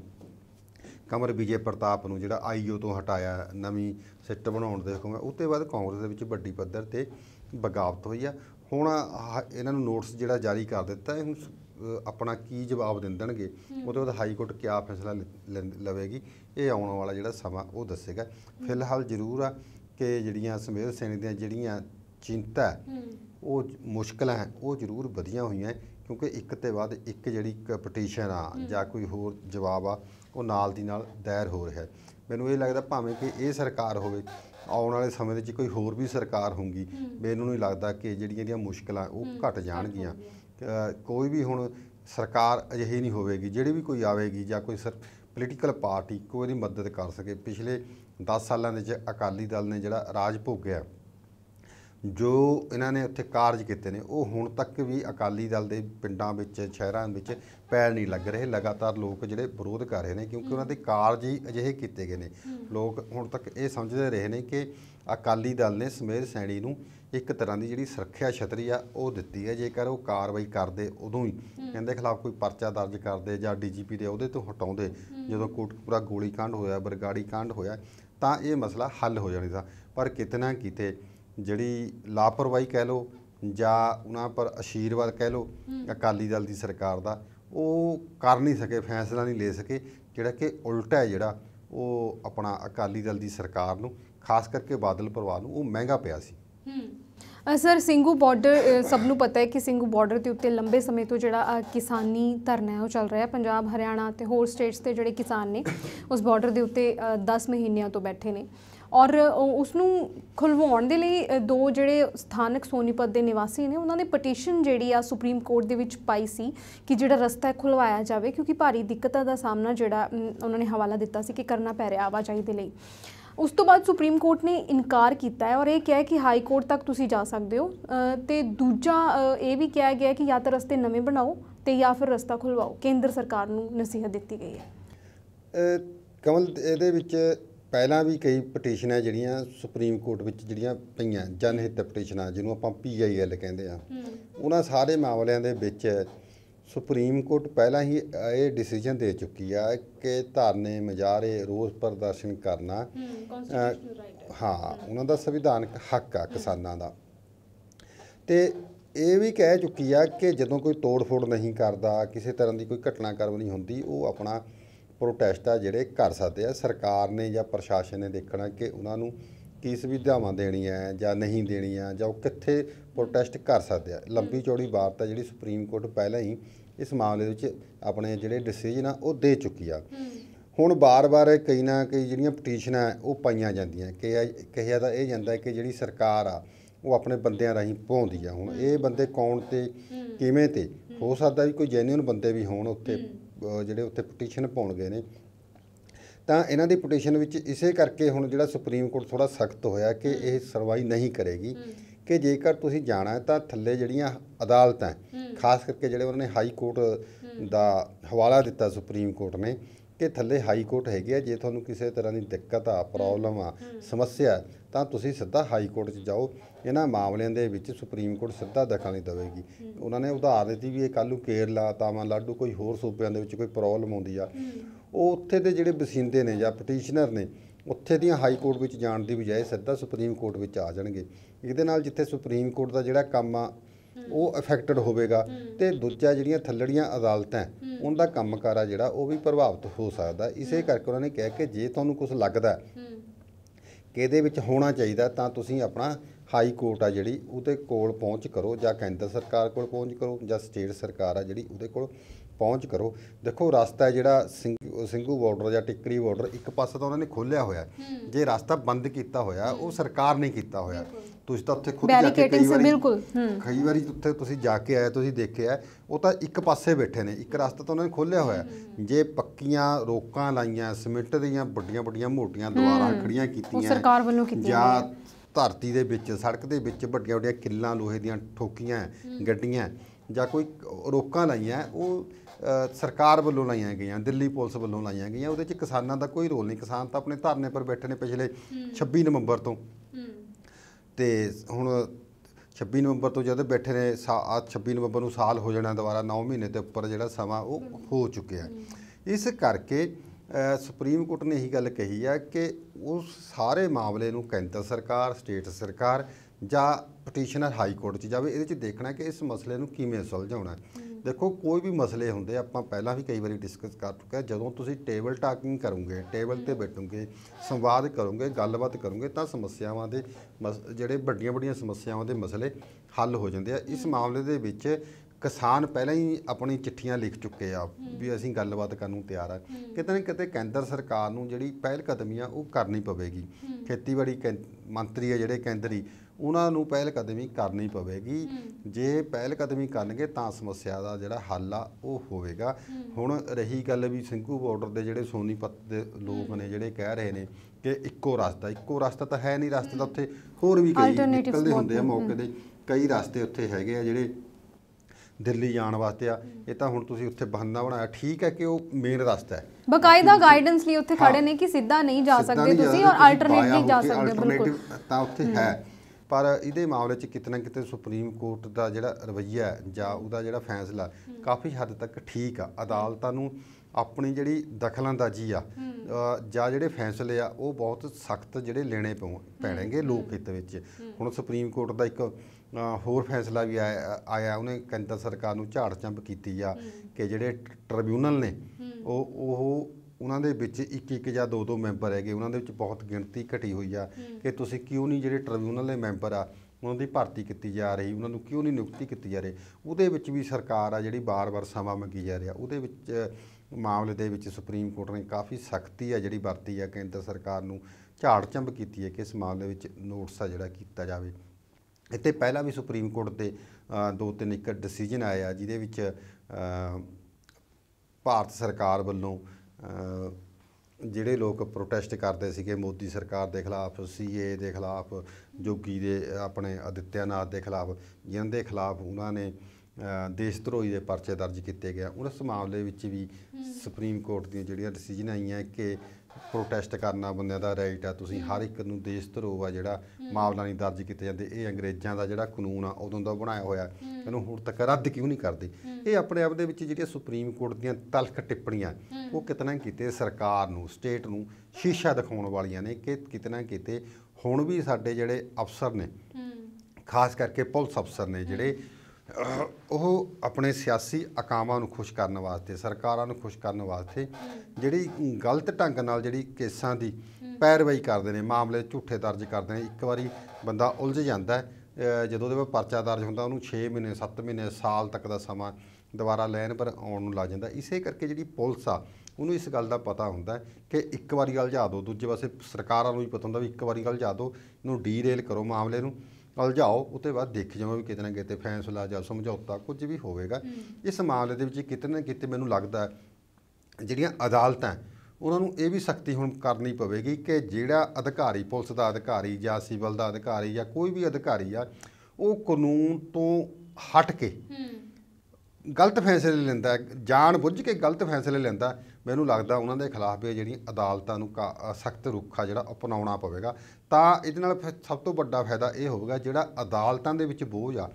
B: ਕਮਰ ਵਿਜੇ ਪ੍ਰਤਾਪ ਨੂੰ ਜਿਹੜਾ ਆਈਓ ਤੋਂ ਹਟਾਇਆ ਨਵੀਂ ਸਿੱਟ ਬਣਾਉਣ ਦੇ ਹੁਕਮ ਹੈ ਬਾਅਦ ਕਾਂਗਰਸ ਦੇ ਵਿੱਚ ਵੱਡੀ ਪੱਧਰ ਤੇ ਬਗਾਵਤ ਹੋਈ ਆ ਹੁਣ ਇਹਨਾਂ ਨੂੰ ਨੋਟਿਸ ਜਿਹੜਾ ਜਾਰੀ ਕਰ ਦਿੱਤਾ ਹੈ ਹੁਣ ਆਪਣਾ ਕੀ ਜਵਾਬ ਦਿੰਦਣਗੇ ਉਹਦੇ ਬਾਅਦ ਹਾਈ ਕੋਰਟ ਕਿਆ ਫੈਸਲਾ ਲਵੇਗੀ ਇਹ ਆਉਣ ਵਾਲਾ ਜਿਹੜਾ ਸਮਾਂ ਉਹ ਦੱਸੇਗਾ ਫਿਲਹਾਲ ਜ਼ਰੂਰ ਆ ਕਿ ਜਿਹੜੀਆਂ ਸਮੇਤ ਸੈਣੀ ਦੀਆਂ ਜਿਹੜੀਆਂ ਚਿੰਤਾ ਉਹ ਮੁਸ਼ਕਲਾਂ ਉਹ ਜ਼ਰੂਰ ਵਧੀਆਂ ਹੋਈਆਂ ਕਿਉਂਕਿ ਇੱਕ ਤੇ ਬਾਅਦ ਇੱਕ ਜਿਹੜੀ ਪਟੀਸ਼ਨ ਆ ਜਾਂ ਕੋਈ ਹੋਰ ਜਵਾਬ ਆ ਉਹ ਨਾਲ ਦੀ ਨਾਲ ਦਾਇਰ ਹੋ ਰਿਹਾ ਮੈਨੂੰ ਇਹ ਲੱਗਦਾ ਭਾਵੇਂ ਕਿ ਇਹ ਸਰਕਾਰ ਹੋਵੇ ਆਉਣ ਵਾਲੇ ਸਮੇਂ ਦੇ ਵਿੱਚ ਕੋਈ ਹੋਰ ਵੀ ਸਰਕਾਰ ਹੋਊਗੀ ਮੈਨੂੰ ਨਹੀਂ ਲੱਗਦਾ ਕਿ ਜਿਹੜੀਆਂ ਦੀਆਂ ਮੁਸ਼ਕਲਾਂ ਉਹ ਘਟ ਜਾਣਗੀਆਂ ਕੋਈ ਵੀ ਹੁਣ ਸਰਕਾਰ ਅਜਿਹੀ ਨਹੀਂ ਹੋਵੇਗੀ ਜਿਹੜੀ ਵੀ ਕੋਈ ਆਵੇਗੀ ਜਾਂ ਕੋਈ ਸਰ ਪੋਲੀਟੀਕਲ ਪਾਰਟੀ ਕੋਈ ਦੀ ਮਦਦ ਕਰ ਸਕੇ ਪਿਛਲੇ 10 ਸਾਲਾਂ ਦੇ ਵਿੱਚ ਅਕਾਲੀ ਦਲ ਨੇ ਜਿਹੜਾ ਰਾਜ ਭੋਗਿਆ ਜੋ ਇਹਨਾਂ ਨੇ ਉੱਥੇ ਕਾਰਜ ਕੀਤੇ ਨੇ ਉਹ ਹੁਣ ਤੱਕ ਵੀ ਅਕਾਲੀ ਦਲ ਦੇ ਪਿੰਡਾਂ ਵਿੱਚ ਸ਼ਹਿਰਾਂ ਵਿੱਚ ਪੈਰ ਨਹੀਂ ਲੱਗ ਰਹੇ ਲਗਾਤਾਰ ਲੋਕ ਜਿਹੜੇ ਵਿਰੋਧ ਕਰ ਰਹੇ ਨੇ ਕਿਉਂਕਿ ਉਹਨਾਂ ਦੇ ਕਾਰਜ ਹੀ ਅਜਿਹੇ ਕੀਤੇ ਗਏ ਨੇ ਲੋਕ ਹੁਣ ਤੱਕ ਇਹ ਸਮਝਦੇ ਰਹੇ ਨੇ ਕਿ ਅਕਾਲੀ ਦਲ ਨੇ ਸਮੇਰ ਸੈਣੀ ਨੂੰ ਇੱਕ ਤਰ੍ਹਾਂ ਦੀ ਜਿਹੜੀ ਸੁਰੱਖਿਆ ਛਤਰੀ ਆ ਉਹ ਦਿੱਤੀ ਹੈ ਜੇਕਰ ਉਹ ਕਾਰਵਾਈ ਕਰਦੇ ਉਦੋਂ ਹੀ ਕਹਿੰਦੇ ਖਿਲਾਫ ਕੋਈ ਪਰਚਾ ਦਰਜ ਕਰਦੇ ਜਾਂ ਡੀਜੀਪੀ ਦੇ ਉਹਦੇ ਤੋਂ ਹਟਾਉਂਦੇ ਜਦੋਂ ਕੋਟਕਪੂਰਾ ਗੋਲੀकांड ਹੋਇਆ ਬਰਗਾੜੀ ਕਾਂਡ ਹੋਇਆ ਤਾਂ ਇਹ ਮਸਲਾ ਹੱਲ ਹੋ ਜਾਣੀ ਸੀ ਪਰ ਕਿਤਨਾ ਕੀਤੇ ਜਿਹੜੀ ਲਾਪਰਵਾਹੀ ਕਹਿ ਲੋ ਜਾਂ ਉਹਨਾਂ ਪਰ ਅਸ਼ੀਰਵਾਦ ਕਹਿ ਲੋ ਅਕਾਲੀ ਦਲ ਦੀ ਸਰਕਾਰ ਦਾ ਉਹ ਕਰ ਨਹੀਂ ਸਕੇ ਫੈਸਲਾ ਨਹੀਂ ਲੈ ਸਕੇ ਜਿਹੜਾ ਕਿ ਉਲਟਾ ਹੈ ਜਿਹੜਾ ਉਹ ਆਪਣਾ ਅਕਾਲੀ ਦਲ ਦੀ ਸਰਕਾਰ ਨੂੰ ਖਾਸ ਕਰਕੇ ਬਾਦਲ ਪਰਿਵਾਰ ਨੂੰ ਉਹ ਮਹਿੰਗਾ ਪਿਆ ਸੀ
A: ਹੂੰ ਸਰ ਸਿੰਘੂ ਬਾਰਡਰ ਸਭ ਨੂੰ ਪਤਾ ਹੈ ਕਿ ਸਿੰਘੂ ਬਾਰਡਰ ਦੇ ਉੱਤੇ ਲੰਬੇ ਸਮੇਂ ਤੋਂ ਜਿਹੜਾ ਕਿਸਾਨੀ ਧਰਨਾ ਹੈ ਉਹ ਚੱਲ ਰਿਹਾ ਹੈ ਪੰਜਾਬ ਹਰਿਆਣਾ ਤੇ ਹੋਰ ਸਟੇਟਸ ਦੇ ਜਿਹੜੇ ਕਿਸਾਨ ਨੇ ਉਸ ਬਾਰਡਰ ਦੇ ਉੱਤੇ 10 ਮਹੀਨਿਆਂ ਤੋਂ ਬੈਠੇ ਨੇ ਔਰ ਉਸ ਨੂੰ ਖੁਲਵਾਉਣ ਦੇ ਲਈ ਦੋ ਜਿਹੜੇ ਸਥਾਨਕ ਸੋਨੀਪਤ ਦੇ ਨਿਵਾਸੀ ਨੇ ਉਹਨਾਂ ਨੇ ਪਟੀਸ਼ਨ ਜਿਹੜੀ ਆ ਸੁਪਰੀਮ ਕੋਰਟ ਦੇ ਵਿੱਚ ਪਾਈ ਸੀ ਕਿ ਜਿਹੜਾ ਰਸਤਾ ਖੁਲਵਾਇਆ ਜਾਵੇ ਕਿਉਂਕਿ ਭਾਰੀ ਦਿੱਕਤਾਂ ਦਾ ਸਾਹਮਣਾ ਜਿਹੜਾ ਉਹਨਾਂ ਨੇ ਹਵਾਲਾ ਦਿੱਤਾ ਸੀ ਕਿ ਕਰਨਾ ਪੈ ਰਿਹਾ ਆਵਾਜਾਈ ਦੇ ਲਈ ਉਸ ਤੋਂ ਬਾਅਦ ਸੁਪਰੀਮ ਕੋਰਟ ਨੇ ਇਨਕਾਰ ਕੀਤਾ ਹੈ ਔਰ ਇਹ ਕਿਹਾ ਕਿ ਹਾਈ ਕੋਰਟ ਤੱਕ ਤੁਸੀਂ ਜਾ ਸਕਦੇ ਹੋ ਤੇ ਦੂਜਾ ਇਹ ਵੀ ਕਿਹਾ ਗਿਆ ਕਿ ਜਾਂ ਤਾਂ ਰਸਤੇ ਨਵੇਂ ਬਣਾਓ ਤੇ ਜਾਂ ਫਿਰ ਰਸਤਾ ਖੁਲਵਾਓ ਕੇਂਦਰ ਸਰਕਾਰ ਨੂੰ ਨਸੀਹਤ ਦਿੱਤੀ ਗਈ
B: ਹੈ ਕਮਲ ਇਹਦੇ ਵਿੱਚ ਪਹਿਲਾਂ ਵੀ ਕਈ ਪਟੀਸ਼ਨਾਂ ਜਿਹੜੀਆਂ ਸੁਪਰੀਮ ਕੋਰਟ ਵਿੱਚ ਜਿਹੜੀਆਂ ਪਈਆਂ ਜਨ ਹਿੱਤ ਪਟੀਸ਼ਨਾਂ ਜਿਹਨੂੰ ਆਪਾਂ ਪੀਆਈਐਲ ਕਹਿੰਦੇ ਆ ਉਹਨਾਂ ਸਾਰੇ ਮਾਮਲਿਆਂ ਦੇ ਵਿੱਚ ਸੁਪਰੀਮ ਕੋਰਟ ਪਹਿਲਾਂ ਹੀ ਇਹ ਡਿਸੀਜਨ ਦੇ ਚੁੱਕੀ ਆ ਕਿ ਧਰਨੇ ਮਜਾਰੇ ਰੋਸ ਪ੍ਰਦਰਸ਼ਨ ਕਰਨਾ ਹਾਂ ਉਹਨਾਂ ਦਾ ਸੰਵਿਧਾਨਕ ਹੱਕ ਆ ਕਿਸਾਨਾਂ ਦਾ ਤੇ ਇਹ ਵੀ ਕਹਿ ਚੁੱਕੀ ਆ ਕਿ ਜਦੋਂ ਕੋਈ ਤੋੜ-ਫੋੜ ਨਹੀਂ ਕਰਦਾ ਕਿਸੇ ਤਰ੍ਹਾਂ ਦੀ ਕੋਈ ਘਟਨਾ ਕਰਮ ਨਹੀਂ ਹੁੰਦੀ ਉਹ ਆਪਣਾ ਪ੍ਰੋਟੈਸਟ ਆ ਜਿਹੜੇ ਕਰ ਸਕਦੇ ਆ ਸਰਕਾਰ ਨੇ ਜਾਂ ਪ੍ਰਸ਼ਾਸਨ ਨੇ ਦੇਖਣਾ ਕਿ ਉਹਨਾਂ ਨੂੰ ਕੀ ਦੇਣੀ ਦੇਣੀਆਂ ਜਾਂ ਨਹੀਂ ਦੇਣੀਆਂ ਜਾਂ ਉਹ ਕਿੱਥੇ ਪ੍ਰੋਟੈਸਟ ਕਰ ਸਕਦੇ ਆ ਲੰਬੀ ਚੌੜੀ ਬਾਤ ਆ ਜਿਹੜੀ ਸੁਪਰੀਮ ਕੋਰਟ ਪਹਿਲਾਂ ਹੀ ਇਸ ਮਾਮਲੇ ਵਿੱਚ ਆਪਣੇ ਜਿਹੜੇ ਡਿਸੀਜਨ ਆ ਉਹ ਦੇ ਚੁੱਕੀ ਆ ਹੁਣ ਬਾਰ-ਬਾਰ ਕਈ ਨਾ ਕਈ ਜਿਹੜੀਆਂ ਪਟੀਸ਼ਨਾਂ ਉਹ ਪਾਈਆਂ ਜਾਂਦੀਆਂ ਕਿ ਕਿਹਾ ਤਾਂ ਇਹ ਜਾਂਦਾ ਕਿ ਜਿਹੜੀ ਸਰਕਾਰ ਆ ਉਹ ਆਪਣੇ ਬੰਦਿਆਂ ਰਾਹੀਂ ਪਹੁੰਚਦੀ ਆ ਹੁਣ ਇਹ ਬੰਦੇ ਕੌਣ ਤੇ ਕਿਵੇਂ ਤੇ ਹੋ ਸਕਦਾ ਵੀ ਕੋਈ ਜੈਨੂਇਨ ਬੰਦੇ ਵੀ ਹੋਣ ਉੱਥੇ ਜਿਹੜੇ ਉੱਥੇ ਪਟੀਸ਼ਨ ਪਾਉਣ ਗਏ ਨੇ ਤਾਂ ਇਹਨਾਂ ਦੀ ਪਟੀਸ਼ਨ ਵਿੱਚ ਇਸੇ ਕਰਕੇ ਹੁਣ ਜਿਹੜਾ ਸੁਪਰੀਮ ਕੋਰਟ ਥੋੜਾ ਸਖਤ ਹੋਇਆ ਕਿ ਇਹ ਸਰਵਾਈ ਨਹੀਂ ਕਰੇਗੀ ਕਿ ਜੇਕਰ ਤੁਸੀਂ ਜਾਣਾ ਤਾਂ ਥੱਲੇ ਜਿਹੜੀਆਂ ਅਦਾਲਤਾਂ ਖਾਸ ਕਰਕੇ ਜਿਹੜੇ ਉਹਨਾਂ ਨੇ ਹਾਈ ਕੋਰਟ ਦਾ ਹਵਾਲਾ ਦਿੱਤਾ ਸੁਪਰੀਮ ਕੋਰਟ ਨੇ ਕਿ ਥੱਲੇ ਹਾਈ ਕੋਰਟ ਹੈਗੇ ਆ ਜੇ ਤੁਹਾਨੂੰ ਕਿਸੇ ਤਰ੍ਹਾਂ ਦੀ ਦਿੱਕਤ ਆ ਪ੍ਰੋਬਲਮ ਆ ਸਮੱਸਿਆ ਤਾਂ ਤੁਸੀਂ ਸਿੱਧਾ ਹਾਈ ਕੋਰਟ 'ਚ ਜਾਓ ਇਹਨਾਂ ਮਾਮਲਿਆਂ ਦੇ ਵਿੱਚ ਸੁਪਰੀਮ ਕੋਰਟ ਸਿੱਧਾ ਦਖਲ ਨਹੀਂ ਦੇਵੇਗੀ ਉਹਨਾਂ ਨੇ ਉਧਾਰ ਦਿੱਤੀ ਵੀ ਇਹ ਕੱਲ ਨੂੰ ਕੇਰਲਾ ਤਾਮਿਲਨਾਡੂ ਕੋਈ ਹੋਰ ਸੂਬਿਆਂ ਦੇ ਵਿੱਚ ਕੋਈ ਪ੍ਰੋਬਲਮ ਆਉਂਦੀ ਆ ਉਹ ਉੱਥੇ ਦੇ ਜਿਹੜੇ ਵਸਿੰਦੇ ਨੇ ਜਾਂ ਪਟੀਸ਼ਨਰ ਨੇ ਉੱਥੇ ਦੀਆਂ ਹਾਈ ਕੋਰਟ ਵਿੱਚ ਜਾਣ ਦੀ ਬਜਾਏ ਸਿੱਧਾ ਸੁਪਰੀਮ ਕੋਰਟ ਵਿੱਚ ਆ ਜਾਣਗੇ ਇਹਦੇ ਨਾਲ ਜਿੱਥੇ ਸੁਪਰੀਮ ਕੋਰਟ ਦਾ ਜਿਹੜਾ ਕੰਮ ਆ ਉਹ ਅਫੈਕਟਡ ਹੋਵੇਗਾ ਤੇ ਦੂਜਾ ਜਿਹੜੀਆਂ ਥੱਲੜੀਆਂ ਅਦਾਲਤਾਂ ਉਹਨਾਂ ਦਾ ਕੰਮਕਾਰ ਆ ਜਿਹੜਾ ਉਹ ਵੀ ਪ੍ਰਭਾਵਿਤ ਹੋ ਸਕਦਾ ਇਸੇ ਕਰਕੇ ਉਹਨਾਂ ਨੇ ਕਿਹਾ ਕਿ ਜੇ ਤੁਹਾਨੂੰ ਕੁਝ ਲੱਗਦਾ ਕਿ ਇਹਦੇ ਵਿੱਚ ਹੋਣਾ ਚਾਹੀਦਾ ਤਾਂ ਤੁਸੀਂ ਆਪਣਾ ਹਾਈ ਕੋਰਟ ਆ ਜਿਹੜੀ ਉਹਦੇ ਕੋਲ ਪਹੁੰਚ ਕਰੋ ਜਾਂ ਕੇਂਦਰ ਸਰਕਾਰ ਕੋਲ ਪਹੁੰਚ ਕਰੋ ਜਾਂ ਸਟੇਟ ਸਰਕਾਰ ਆ ਜਿਹੜੀ ਉਹਦੇ ਕੋਲ ਪਹੁੰਚ ਕਰੋ ਦੇਖੋ ਰਸਤਾ ਜਿਹੜਾ ਸਿੰਘੂ ਬਾਰਡਰ ਜਾਂ ਟਿੱਕਰੀ ਬਾਰਡਰ ਇੱਕ ਪਾਸੇ ਤਾਂ ਉਹਨਾਂ ਨੇ ਖੋਲਿਆ ਹੋਇਆ ਜੇ ਰਸਤਾ ਬੰਦ ਕੀਤਾ ਹੋਇਆ ਉਹ ਸਰਕਾਰ ਨੇ ਕੀਤਾ ਹੋਇਆ ਤੁਸੀਂ ਤਾਂ ਉੱਥੇ ਖੁਦ ਜਾ ਕੇ ਕਈ ਵਾਰੀ ਬਿਲਕੁਲ ਕਈ ਵਾਰੀ ਉੱਥੇ ਤੁਸੀਂ ਜਾ ਕੇ ਆਏ ਤੁਸੀਂ ਦੇਖਿਆ ਉਹ ਤਾਂ ਇੱਕ ਪਾਸੇ ਬੈਠੇ ਨੇ ਇੱਕ ਰਸਤਾ ਤਾਂ ਉਹਨਾਂ ਨੇ ਖੋਲਿਆ ਹੋਇਆ ਜੇ ਪੱਕੀਆਂ ਰੋਕਾਂ ਲਾਈਆਂ ਸਿਮਿੰਟ ਦੀਆਂ ਵੱਡੀਆਂ ਵੱਡੀਆਂ ਮੋਟੀਆਂ ਦੁਆਰਾਂ ਖੜੀਆਂ ਕੀਤੀਆਂ ਸਰਕਾਰ ਵੱਲੋਂ ਕੀਤੀਆਂ ਜਾਂ ਧਰਤੀ ਦੇ ਵਿੱਚ ਸੜਕ ਦੇ ਵਿੱਚ ਵੱਡੀਆਂ ਵੱਡੀਆਂ ਕਿੱਲਾਂ ਲੋਹੇ ਦੀਆਂ ਠੋਕੀਆਂ ਗੱਡੀਆਂ ਜਾਂ ਕੋਈ ਰੋਕਾਂ ਲਾਈਆਂ ਉਹ ਸਰਕਾਰ ਵੱਲੋਂ ਲਾਈਆਂ ਗਈਆਂ ਦਿੱਲੀ ਪੁਲਿਸ ਵੱਲੋਂ ਲਾਈਆਂ ਗਈਆਂ ਉਹਦੇ 'ਚ ਕਿਸਾਨਾਂ ਦਾ ਕੋਈ ਰੋਲ ਨਹੀਂ ਕਿਸਾਨ ਤਾਂ ਆਪਣੇ ਧਰਨੇ ਪਰ ਬੈਠੇ ਨੇ ਪਿਛਲੇ 26 ਨਵੰਬਰ ਤੋਂ ਤੇ ਹੁਣ 26 ਨਵੰਬਰ ਤੋਂ ਜਦ ਬੈਠੇ ਨੇ 26 ਨਵੰਬਰ ਨੂੰ ਸਾਲ ਹੋ ਜਾਣਾ ਦੁਬਾਰਾ 9 ਮਹੀਨੇ ਦੇ ਉੱਪਰ ਜਿਹੜਾ ਸਮਾਂ ਉਹ ਹੋ ਚੁੱਕਿਆ ਇਸ ਕਰਕੇ ਸੁਪਰੀਮ ਕੋਰਟ ਨੇ ਇਹੀ ਗੱਲ ਕਹੀ ਆ ਕਿ ਉਸ ਸਾਰੇ ਮਾਮਲੇ ਨੂੰ ਕੇਂਦਰ ਸਰਕਾਰ ਸਟੇਟ ਸਰਕਾਰ ਜਾਂ ਪਟੀਸ਼ਨਰ ਹਾਈ ਕੋਰਟ 'ਚ ਜਾਵੇ ਇਹਦੇ 'ਚ ਦੇਖਣਾ ਕਿ ਇਸ ਮਸਲੇ ਨੂੰ ਕਿਵੇਂ ਸੁਲਝਾਉਣਾ ਹੈ ਦੇਖੋ ਕੋਈ ਵੀ ਮਸਲੇ ਹੁੰਦੇ ਆਪਾਂ ਪਹਿਲਾਂ ਵੀ ਕਈ ਵਾਰੀ ਡਿਸਕਸ ਕਰ ਚੁੱਕੇ ਜਦੋਂ ਤੁਸੀਂ ਟੇਬਲ ਟਾਕਿੰਗ ਕਰੋਗੇ ਟੇਬਲ ਤੇ ਬੈਠੋਗੇ ਸੰਵਾਦ ਕਰੋਗੇ ਗੱਲਬਾਤ ਕਰੋਗੇ ਤਾਂ ਸਮੱਸਿਆਵਾਂ ਦੇ ਜਿਹੜੇ ਵੱਡੀਆਂ-ਵੱਡੀਆਂ ਸਮੱਸਿਆਵਾਂ ਦੇ ਮਸਲੇ ਹੱਲ ਹੋ ਜਾਂਦੇ ਆ ਇਸ ਮਾਮਲੇ ਦੇ ਵਿੱਚ ਕਿਸਾਨ ਪਹਿਲਾਂ ਹੀ ਆਪਣੀ ਚਿੱਠੀਆਂ ਲਿਖ ਚੁੱਕੇ ਆ ਵੀ ਅਸੀਂ ਗੱਲਬਾਤ ਕਰਨ ਨੂੰ ਤਿਆਰ ਆ ਕਿਤੇ ਨਾ ਕਿਤੇ ਕੇਂਦਰ ਸਰਕਾਰ ਨੂੰ ਜਿਹੜੀ ਪਹਿਲ ਕਦਮੀ ਆ ਉਹ ਕਰਨੀ ਪਵੇਗੀ ਖੇਤੀਬਾੜੀ ਮੰਤਰੀ ਆ ਜਿਹੜੇ ਕੇਂਦਰੀ ਉਹਨਾਂ ਨੂੰ ਪਹਿਲ ਕਦਮੀ ਕਰਨੀ ਪਵੇਗੀ ਜੇ ਪਹਿਲ ਕਦਮੀ ਕਰਨਗੇ ਤਾਂ ਸਮੱਸਿਆ ਦਾ ਜਿਹੜਾ ਹੱਲ ਆ ਉਹ ਹੋਵੇਗਾ ਹੁਣ ਰਹੀ ਗੱਲ ਵੀ ਸਿੰਘੂ ਬਾਰਡਰ ਦੇ ਜਿਹੜੇ ਸੋਨੀਪਤ ਦੇ ਲੋਕ ਨੇ ਜਿਹੜੇ ਕਹਿ ਰਹੇ ਨੇ ਕਿ ਇੱਕੋ ਰਸਤਾ ਇੱਕੋ ਰਸਤਾ ਤਾਂ ਹੈ ਨਹੀਂ ਰਸਤੇ ਦਾ ਉੱਥੇ ਹੋਰ ਵੀ ਕਈ ਨਿਕਲਦੇ ਹੁੰਦੇ ਆ ਮੌਕੇ ਦੇ ਕਈ ਰਸਤੇ ਉੱਥੇ ਹੈਗੇ ਆ ਜਿਹੜੇ ਦਿੱਲੀ ਜਾਣ ਵਾਸਤੇ ਆ ਇਹ ਤਾਂ ਹੁਣ ਤੁਸੀਂ ਉੱਥੇ ਬਹਾਨਾ ਬਣਾਇਆ ਠੀਕ ਹੈ ਕਿ ਉਹ ਮੇਨ ਰਸਤਾ ਹੈ
A: ਬਕਾਇਦਾ ਗਾਈਡੈਂਸ ਲਈ ਉੱਥੇ ਖੜੇ ਨੇ ਕਿ ਸਿੱਧਾ ਨਹੀਂ ਜਾ ਸਕਦੇ ਤੁਸੀਂ ਔਰ ਅਲਟਰਨੇਟਿਵ ਜਾ ਸਕਦੇ ਬਿਲਕੁਲ
B: ਤਾਂ ਉੱਥੇ ਹੈ ਪਰ ਇਹਦੇ ਮਾਮਲੇ 'ਚ ਕਿਤਨਾ ਕਿਤੇ ਸੁਪਰੀਮ ਕੋਰਟ ਦਾ ਜਿਹੜਾ ਰਵਈਆ ਜਾਂ ਉਹਦਾ ਜਿਹੜਾ ਫੈਸਲਾ ਕਾਫੀ ਹੱਦ ਤੱਕ ਠੀਕ ਆ ਅਦਾਲਤਾਂ ਨੂੰ ਆਪਣੀ ਜਿਹੜੀ ਦਖਲਅੰਦਾਜ਼ੀ ਆ ਜਾਂ ਜਿਹੜੇ ਫੈਸਲੇ ਆ ਉਹ ਬਹੁਤ ਸਖਤ ਜਿਹੜੇ ਲੈਣੇ ਪੈਣਗੇ ਲੋਕ ਹਿੱਤ ਵਿੱਚ ਹੁਣ ਸੁਪਰੀਮ ਕੋਰਟ ਦਾ ਇੱਕ ਹੋਰ ਫੈਸਲਾ ਵੀ ਆਇਆ ਉਹਨੇ ਕੇਂਦਰ ਸਰਕਾਰ ਨੂੰ ਝਾੜ ਚੰਬ ਕੀਤੀ ਆ ਕਿ ਜਿਹੜੇ ਟ੍ਰਿਬਿਊਨਲ ਨੇ ਉਹ ਉਹ ਉਹਨਾਂ ਦੇ ਵਿੱਚ ਇੱਕ ਇੱਕ ਜਾਂ ਦੋ ਦੋ ਮੈਂਬਰ ਹੈਗੇ ਉਹਨਾਂ ਦੇ ਵਿੱਚ ਬਹੁਤ ਗਿਣਤੀ ਘਟੀ ਹੋਈ ਆ ਕਿ ਤੁਸੀਂ ਕਿਉਂ ਨਹੀਂ ਜਿਹੜੇ ਟ੍ਰਿਬਿਊਨਲ ਦੇ ਮੈਂਬਰ ਆ ਉਹਨਾਂ ਦੀ ਭਰਤੀ ਕੀਤੀ ਜਾ ਰਹੀ ਉਹਨਾਂ ਨੂੰ ਕਿਉਂ ਨਹੀਂ ਨਿਯੁਕਤੀ ਕੀਤੀ ਜਾ ਰਹੀ ਉਹਦੇ ਵਿੱਚ ਵੀ ਸਰਕਾਰ ਆ ਜਿਹੜੀ ਬਾਰ-ਬਾਰ ਸਮਾਂ ਮੰਗੀ ਜਾ ਰਹੀ ਆ ਉਹਦੇ ਵਿੱਚ ਮਾਮਲੇ ਦੇ ਵਿੱਚ ਸੁਪਰੀਮ ਕੋਰਟ ਨੇ ਕਾਫੀ ਸਖਤੀ ਆ ਜਿਹੜੀ ਵਰਤੀ ਆ ਕੇਂਦਰ ਸਰਕਾਰ ਨੂੰ ਝਾੜ ਚੰਬ ਕੀਤੀ ਹੈ ਕਿ ਇਸ ਮਾਮਲੇ ਵਿੱਚ ਨੋਟਿਸ ਆ ਜਿਹੜਾ ਕੀਤਾ ਜਾਵੇ ਇੱਥੇ ਪਹਿਲਾਂ ਵੀ ਸੁਪਰੀਮ ਕੋਰਟ ਦੇ ਦੋ ਤਿੰਨ ਇੱਕ ਡਿਸੀਜਨ ਆਇਆ ਜਿਹਦੇ ਵਿੱਚ ਭਾਰਤ ਸਰਕਾਰ ਵੱਲੋਂ ਜਿਹੜੇ ਲੋਕ ਪ੍ਰੋਟੈਸਟ ਕਰਦੇ ਸੀਗੇ ਮੋਦੀ ਸਰਕਾਰ ਦੇ ਖਿਲਾਫ ਸੀਏ ਦੇ ਖਿਲਾਫ ਜੋਗੀ ਦੇ ਆਪਣੇ ਅਦਿੱਤਿਆਨਾਥ ਦੇ ਖਿਲਾਫ ਜਿਨ੍ਹਾਂ ਦੇ ਖਿਲਾਫ ਉਹਨਾਂ ਨੇ ਦੇਸ਼ ਧਰੋਹੀ ਦੇ ਪਰਚੇ ਦਰਜ ਕੀਤੇ ਗਏ ਉਸ ਮਾਮਲੇ ਵਿੱਚ ਵੀ ਸੁਪਰੀਮ ਕੋਰਟ ਦੀਆਂ ਜਿਹੜੀਆਂ ਡਿਸੀਜਨ ਆਈਆਂ ਕਿ ਪ੍ਰੋਟੈਸਟ ਕਰਨਾ ਬੰਦਿਆਂ ਦਾ ਰਾਈਟ ਆ ਤੁਸੀਂ ਹਰ ਇੱਕ ਨੂੰ ਦੇਸ਼ ਧਰੋ ਆ ਜਿਹੜਾ ਮਾਮਲਾ ਨਹੀਂ ਦਰਜ ਕੀਤੇ ਜਾਂਦੇ ਇਹ ਅੰਗਰੇਜ਼ਾਂ ਦਾ ਜਿਹੜਾ ਕਾਨੂੰਨ ਆ ਉਦੋਂ ਦਾ ਬਣਾਇਆ ਹੋਇਆ ਇਹਨੂੰ ਹੁਣ ਤੱਕ ਰੱਦ ਕਿਉਂ ਨਹੀਂ ਕਰਦੇ ਇਹ ਆਪਣੇ ਆਪ ਦੇ ਵਿੱਚ ਜਿਹੜੀਆਂ ਸੁਪਰੀਮ ਕੋਰਟ ਦੀਆਂ ਤਲਖ ਟਿੱਪਣੀਆਂ ਉਹ ਕਿਤਨਾ ਕੀਤੇ ਸਰਕਾਰ ਨੂੰ ਸਟੇਟ ਨੂੰ ਸ਼ੀਸ਼ਾ ਦਿਖਾਉਣ ਵਾਲੀਆਂ ਨੇ ਕਿ ਕਿਤਨਾ ਕੀਤੇ ਹੁਣ ਵੀ ਸਾਡੇ ਜਿਹੜੇ ਅਫਸਰ ਨੇ ਖਾਸ ਕਰਕੇ ਪੁਲਿਸ ਅਫਸਰ ਨੇ ਜਿਹੜੇ ਉਹ ਆਪਣੇ ਸਿਆਸੀ ਆਕਾਮਾਂ ਨੂੰ ਖੁਸ਼ ਕਰਨ ਵਾਸਤੇ ਸਰਕਾਰਾਂ ਨੂੰ ਖੁਸ਼ ਕਰਨ ਵਾਸਤੇ ਜਿਹੜੀ ਗਲਤ ਢੰਗ ਨਾਲ ਜਿਹੜੀ ਕੇਸਾਂ ਦੀ ਪੈਰਵਾਈ ਕਰਦੇ ਨੇ ਮਾਮਲੇ ਝੂਠੇ ਦਰਜ ਕਰਦੇ ਨੇ ਇੱਕ ਵਾਰੀ ਬੰਦਾ ਉਲਝ ਜਾਂਦਾ ਜਦੋਂ ਉਹਦੇ ਪਰਚਾ ਦਰਜ ਹੁੰਦਾ ਉਹਨੂੰ 6 ਮਹੀਨੇ 7 ਮਹੀਨੇ ਸਾਲ ਤੱਕ ਦਾ ਸਮਾਂ ਦੁਬਾਰਾ ਲੈਣ ਪਰ ਆਉਣ ਨੂੰ ਲੱਗ ਜਾਂਦਾ ਇਸੇ ਕਰਕੇ ਜਿਹੜੀ ਪੁਲਿਸ ਆ ਉਹਨੂੰ ਇਸ ਗੱਲ ਦਾ ਪਤਾ ਹੁੰਦਾ ਕਿ ਇੱਕ ਵਾਰੀ ਗੱਲ ਜਾ ਦਿਓ ਦੂਜੇ ਪਾਸੇ ਸਰਕਾਰਾਂ ਨੂੰ ਵੀ ਪਤਾ ਹੁੰਦਾ ਵੀ ਇੱਕ ਵਾਰੀ ਗੱਲ ਜਾ ਦਿਓ ਇਹਨੂੰ ਡੀਰੇਲ ਕਰੋ ਮਾਮਲੇ ਨੂੰ ਜਾਓ ਉਤੇ ਬਾਅਦ ਦੇਖ ਜਾਵਾਂ ਵੀ ਕਿਤੇ ਨਾ ਕਿਤੇ ਫੈਸਲਾ ਜਾਂ ਸਮਝੌਤਾ ਕੁਝ ਵੀ ਹੋਵੇਗਾ ਇਸ ਮਾਮਲੇ ਦੇ ਵਿੱਚ ਕਿਤੇ ਨਾ ਕਿਤੇ ਮੈਨੂੰ ਲੱਗਦਾ ਜਿਹੜੀਆਂ ਅਦਾਲਤਾਂ ਉਹਨਾਂ ਨੂੰ ਇਹ ਵੀ ਸਖਤੀ ਹੁਣ ਕਰਨੀ ਪਵੇਗੀ ਕਿ ਜਿਹੜਾ ਅਧਿਕਾਰੀ ਪੁਲਿਸ ਦਾ ਅਧਿਕਾਰੀ ਜਾਂ ਸਿਵਲ ਦਾ ਅਧਿਕਾਰੀ ਜਾਂ ਕੋਈ ਵੀ ਅਧਿਕਾਰੀ ਆ ਉਹ ਕਾਨੂੰਨ ਤੋਂ ਹਟ ਕੇ ਗਲਤ ਫੈਸਲੇ ਲੈਂਦਾ ਜਾਣ ਬੁੱਝ ਕੇ ਗਲਤ ਫੈਸਲੇ ਲੈਂਦਾ ਮੈਨੂੰ ਲੱਗਦਾ ਉਹਨਾਂ ਦੇ ਖਿਲਾਫ ਵੀ ਜਿਹੜੀਆਂ ਅਦਾਲਤਾਂ ਨੂੰ ਸਖਤ ਰੁੱਖਾ ਜਿਹੜਾ ਅਪਣਾਉਣਾ ਪਵੇਗਾ ਤਾਂ ਇਹਦੇ ਨਾਲ ਸਭ ਤੋਂ ਵੱਡਾ ਫਾਇਦਾ ਇਹ ਹੋਵੇਗਾ ਜਿਹੜਾ ਅਦਾਲਤਾਂ ਦੇ ਵਿੱਚ ਬੋਝ ਆ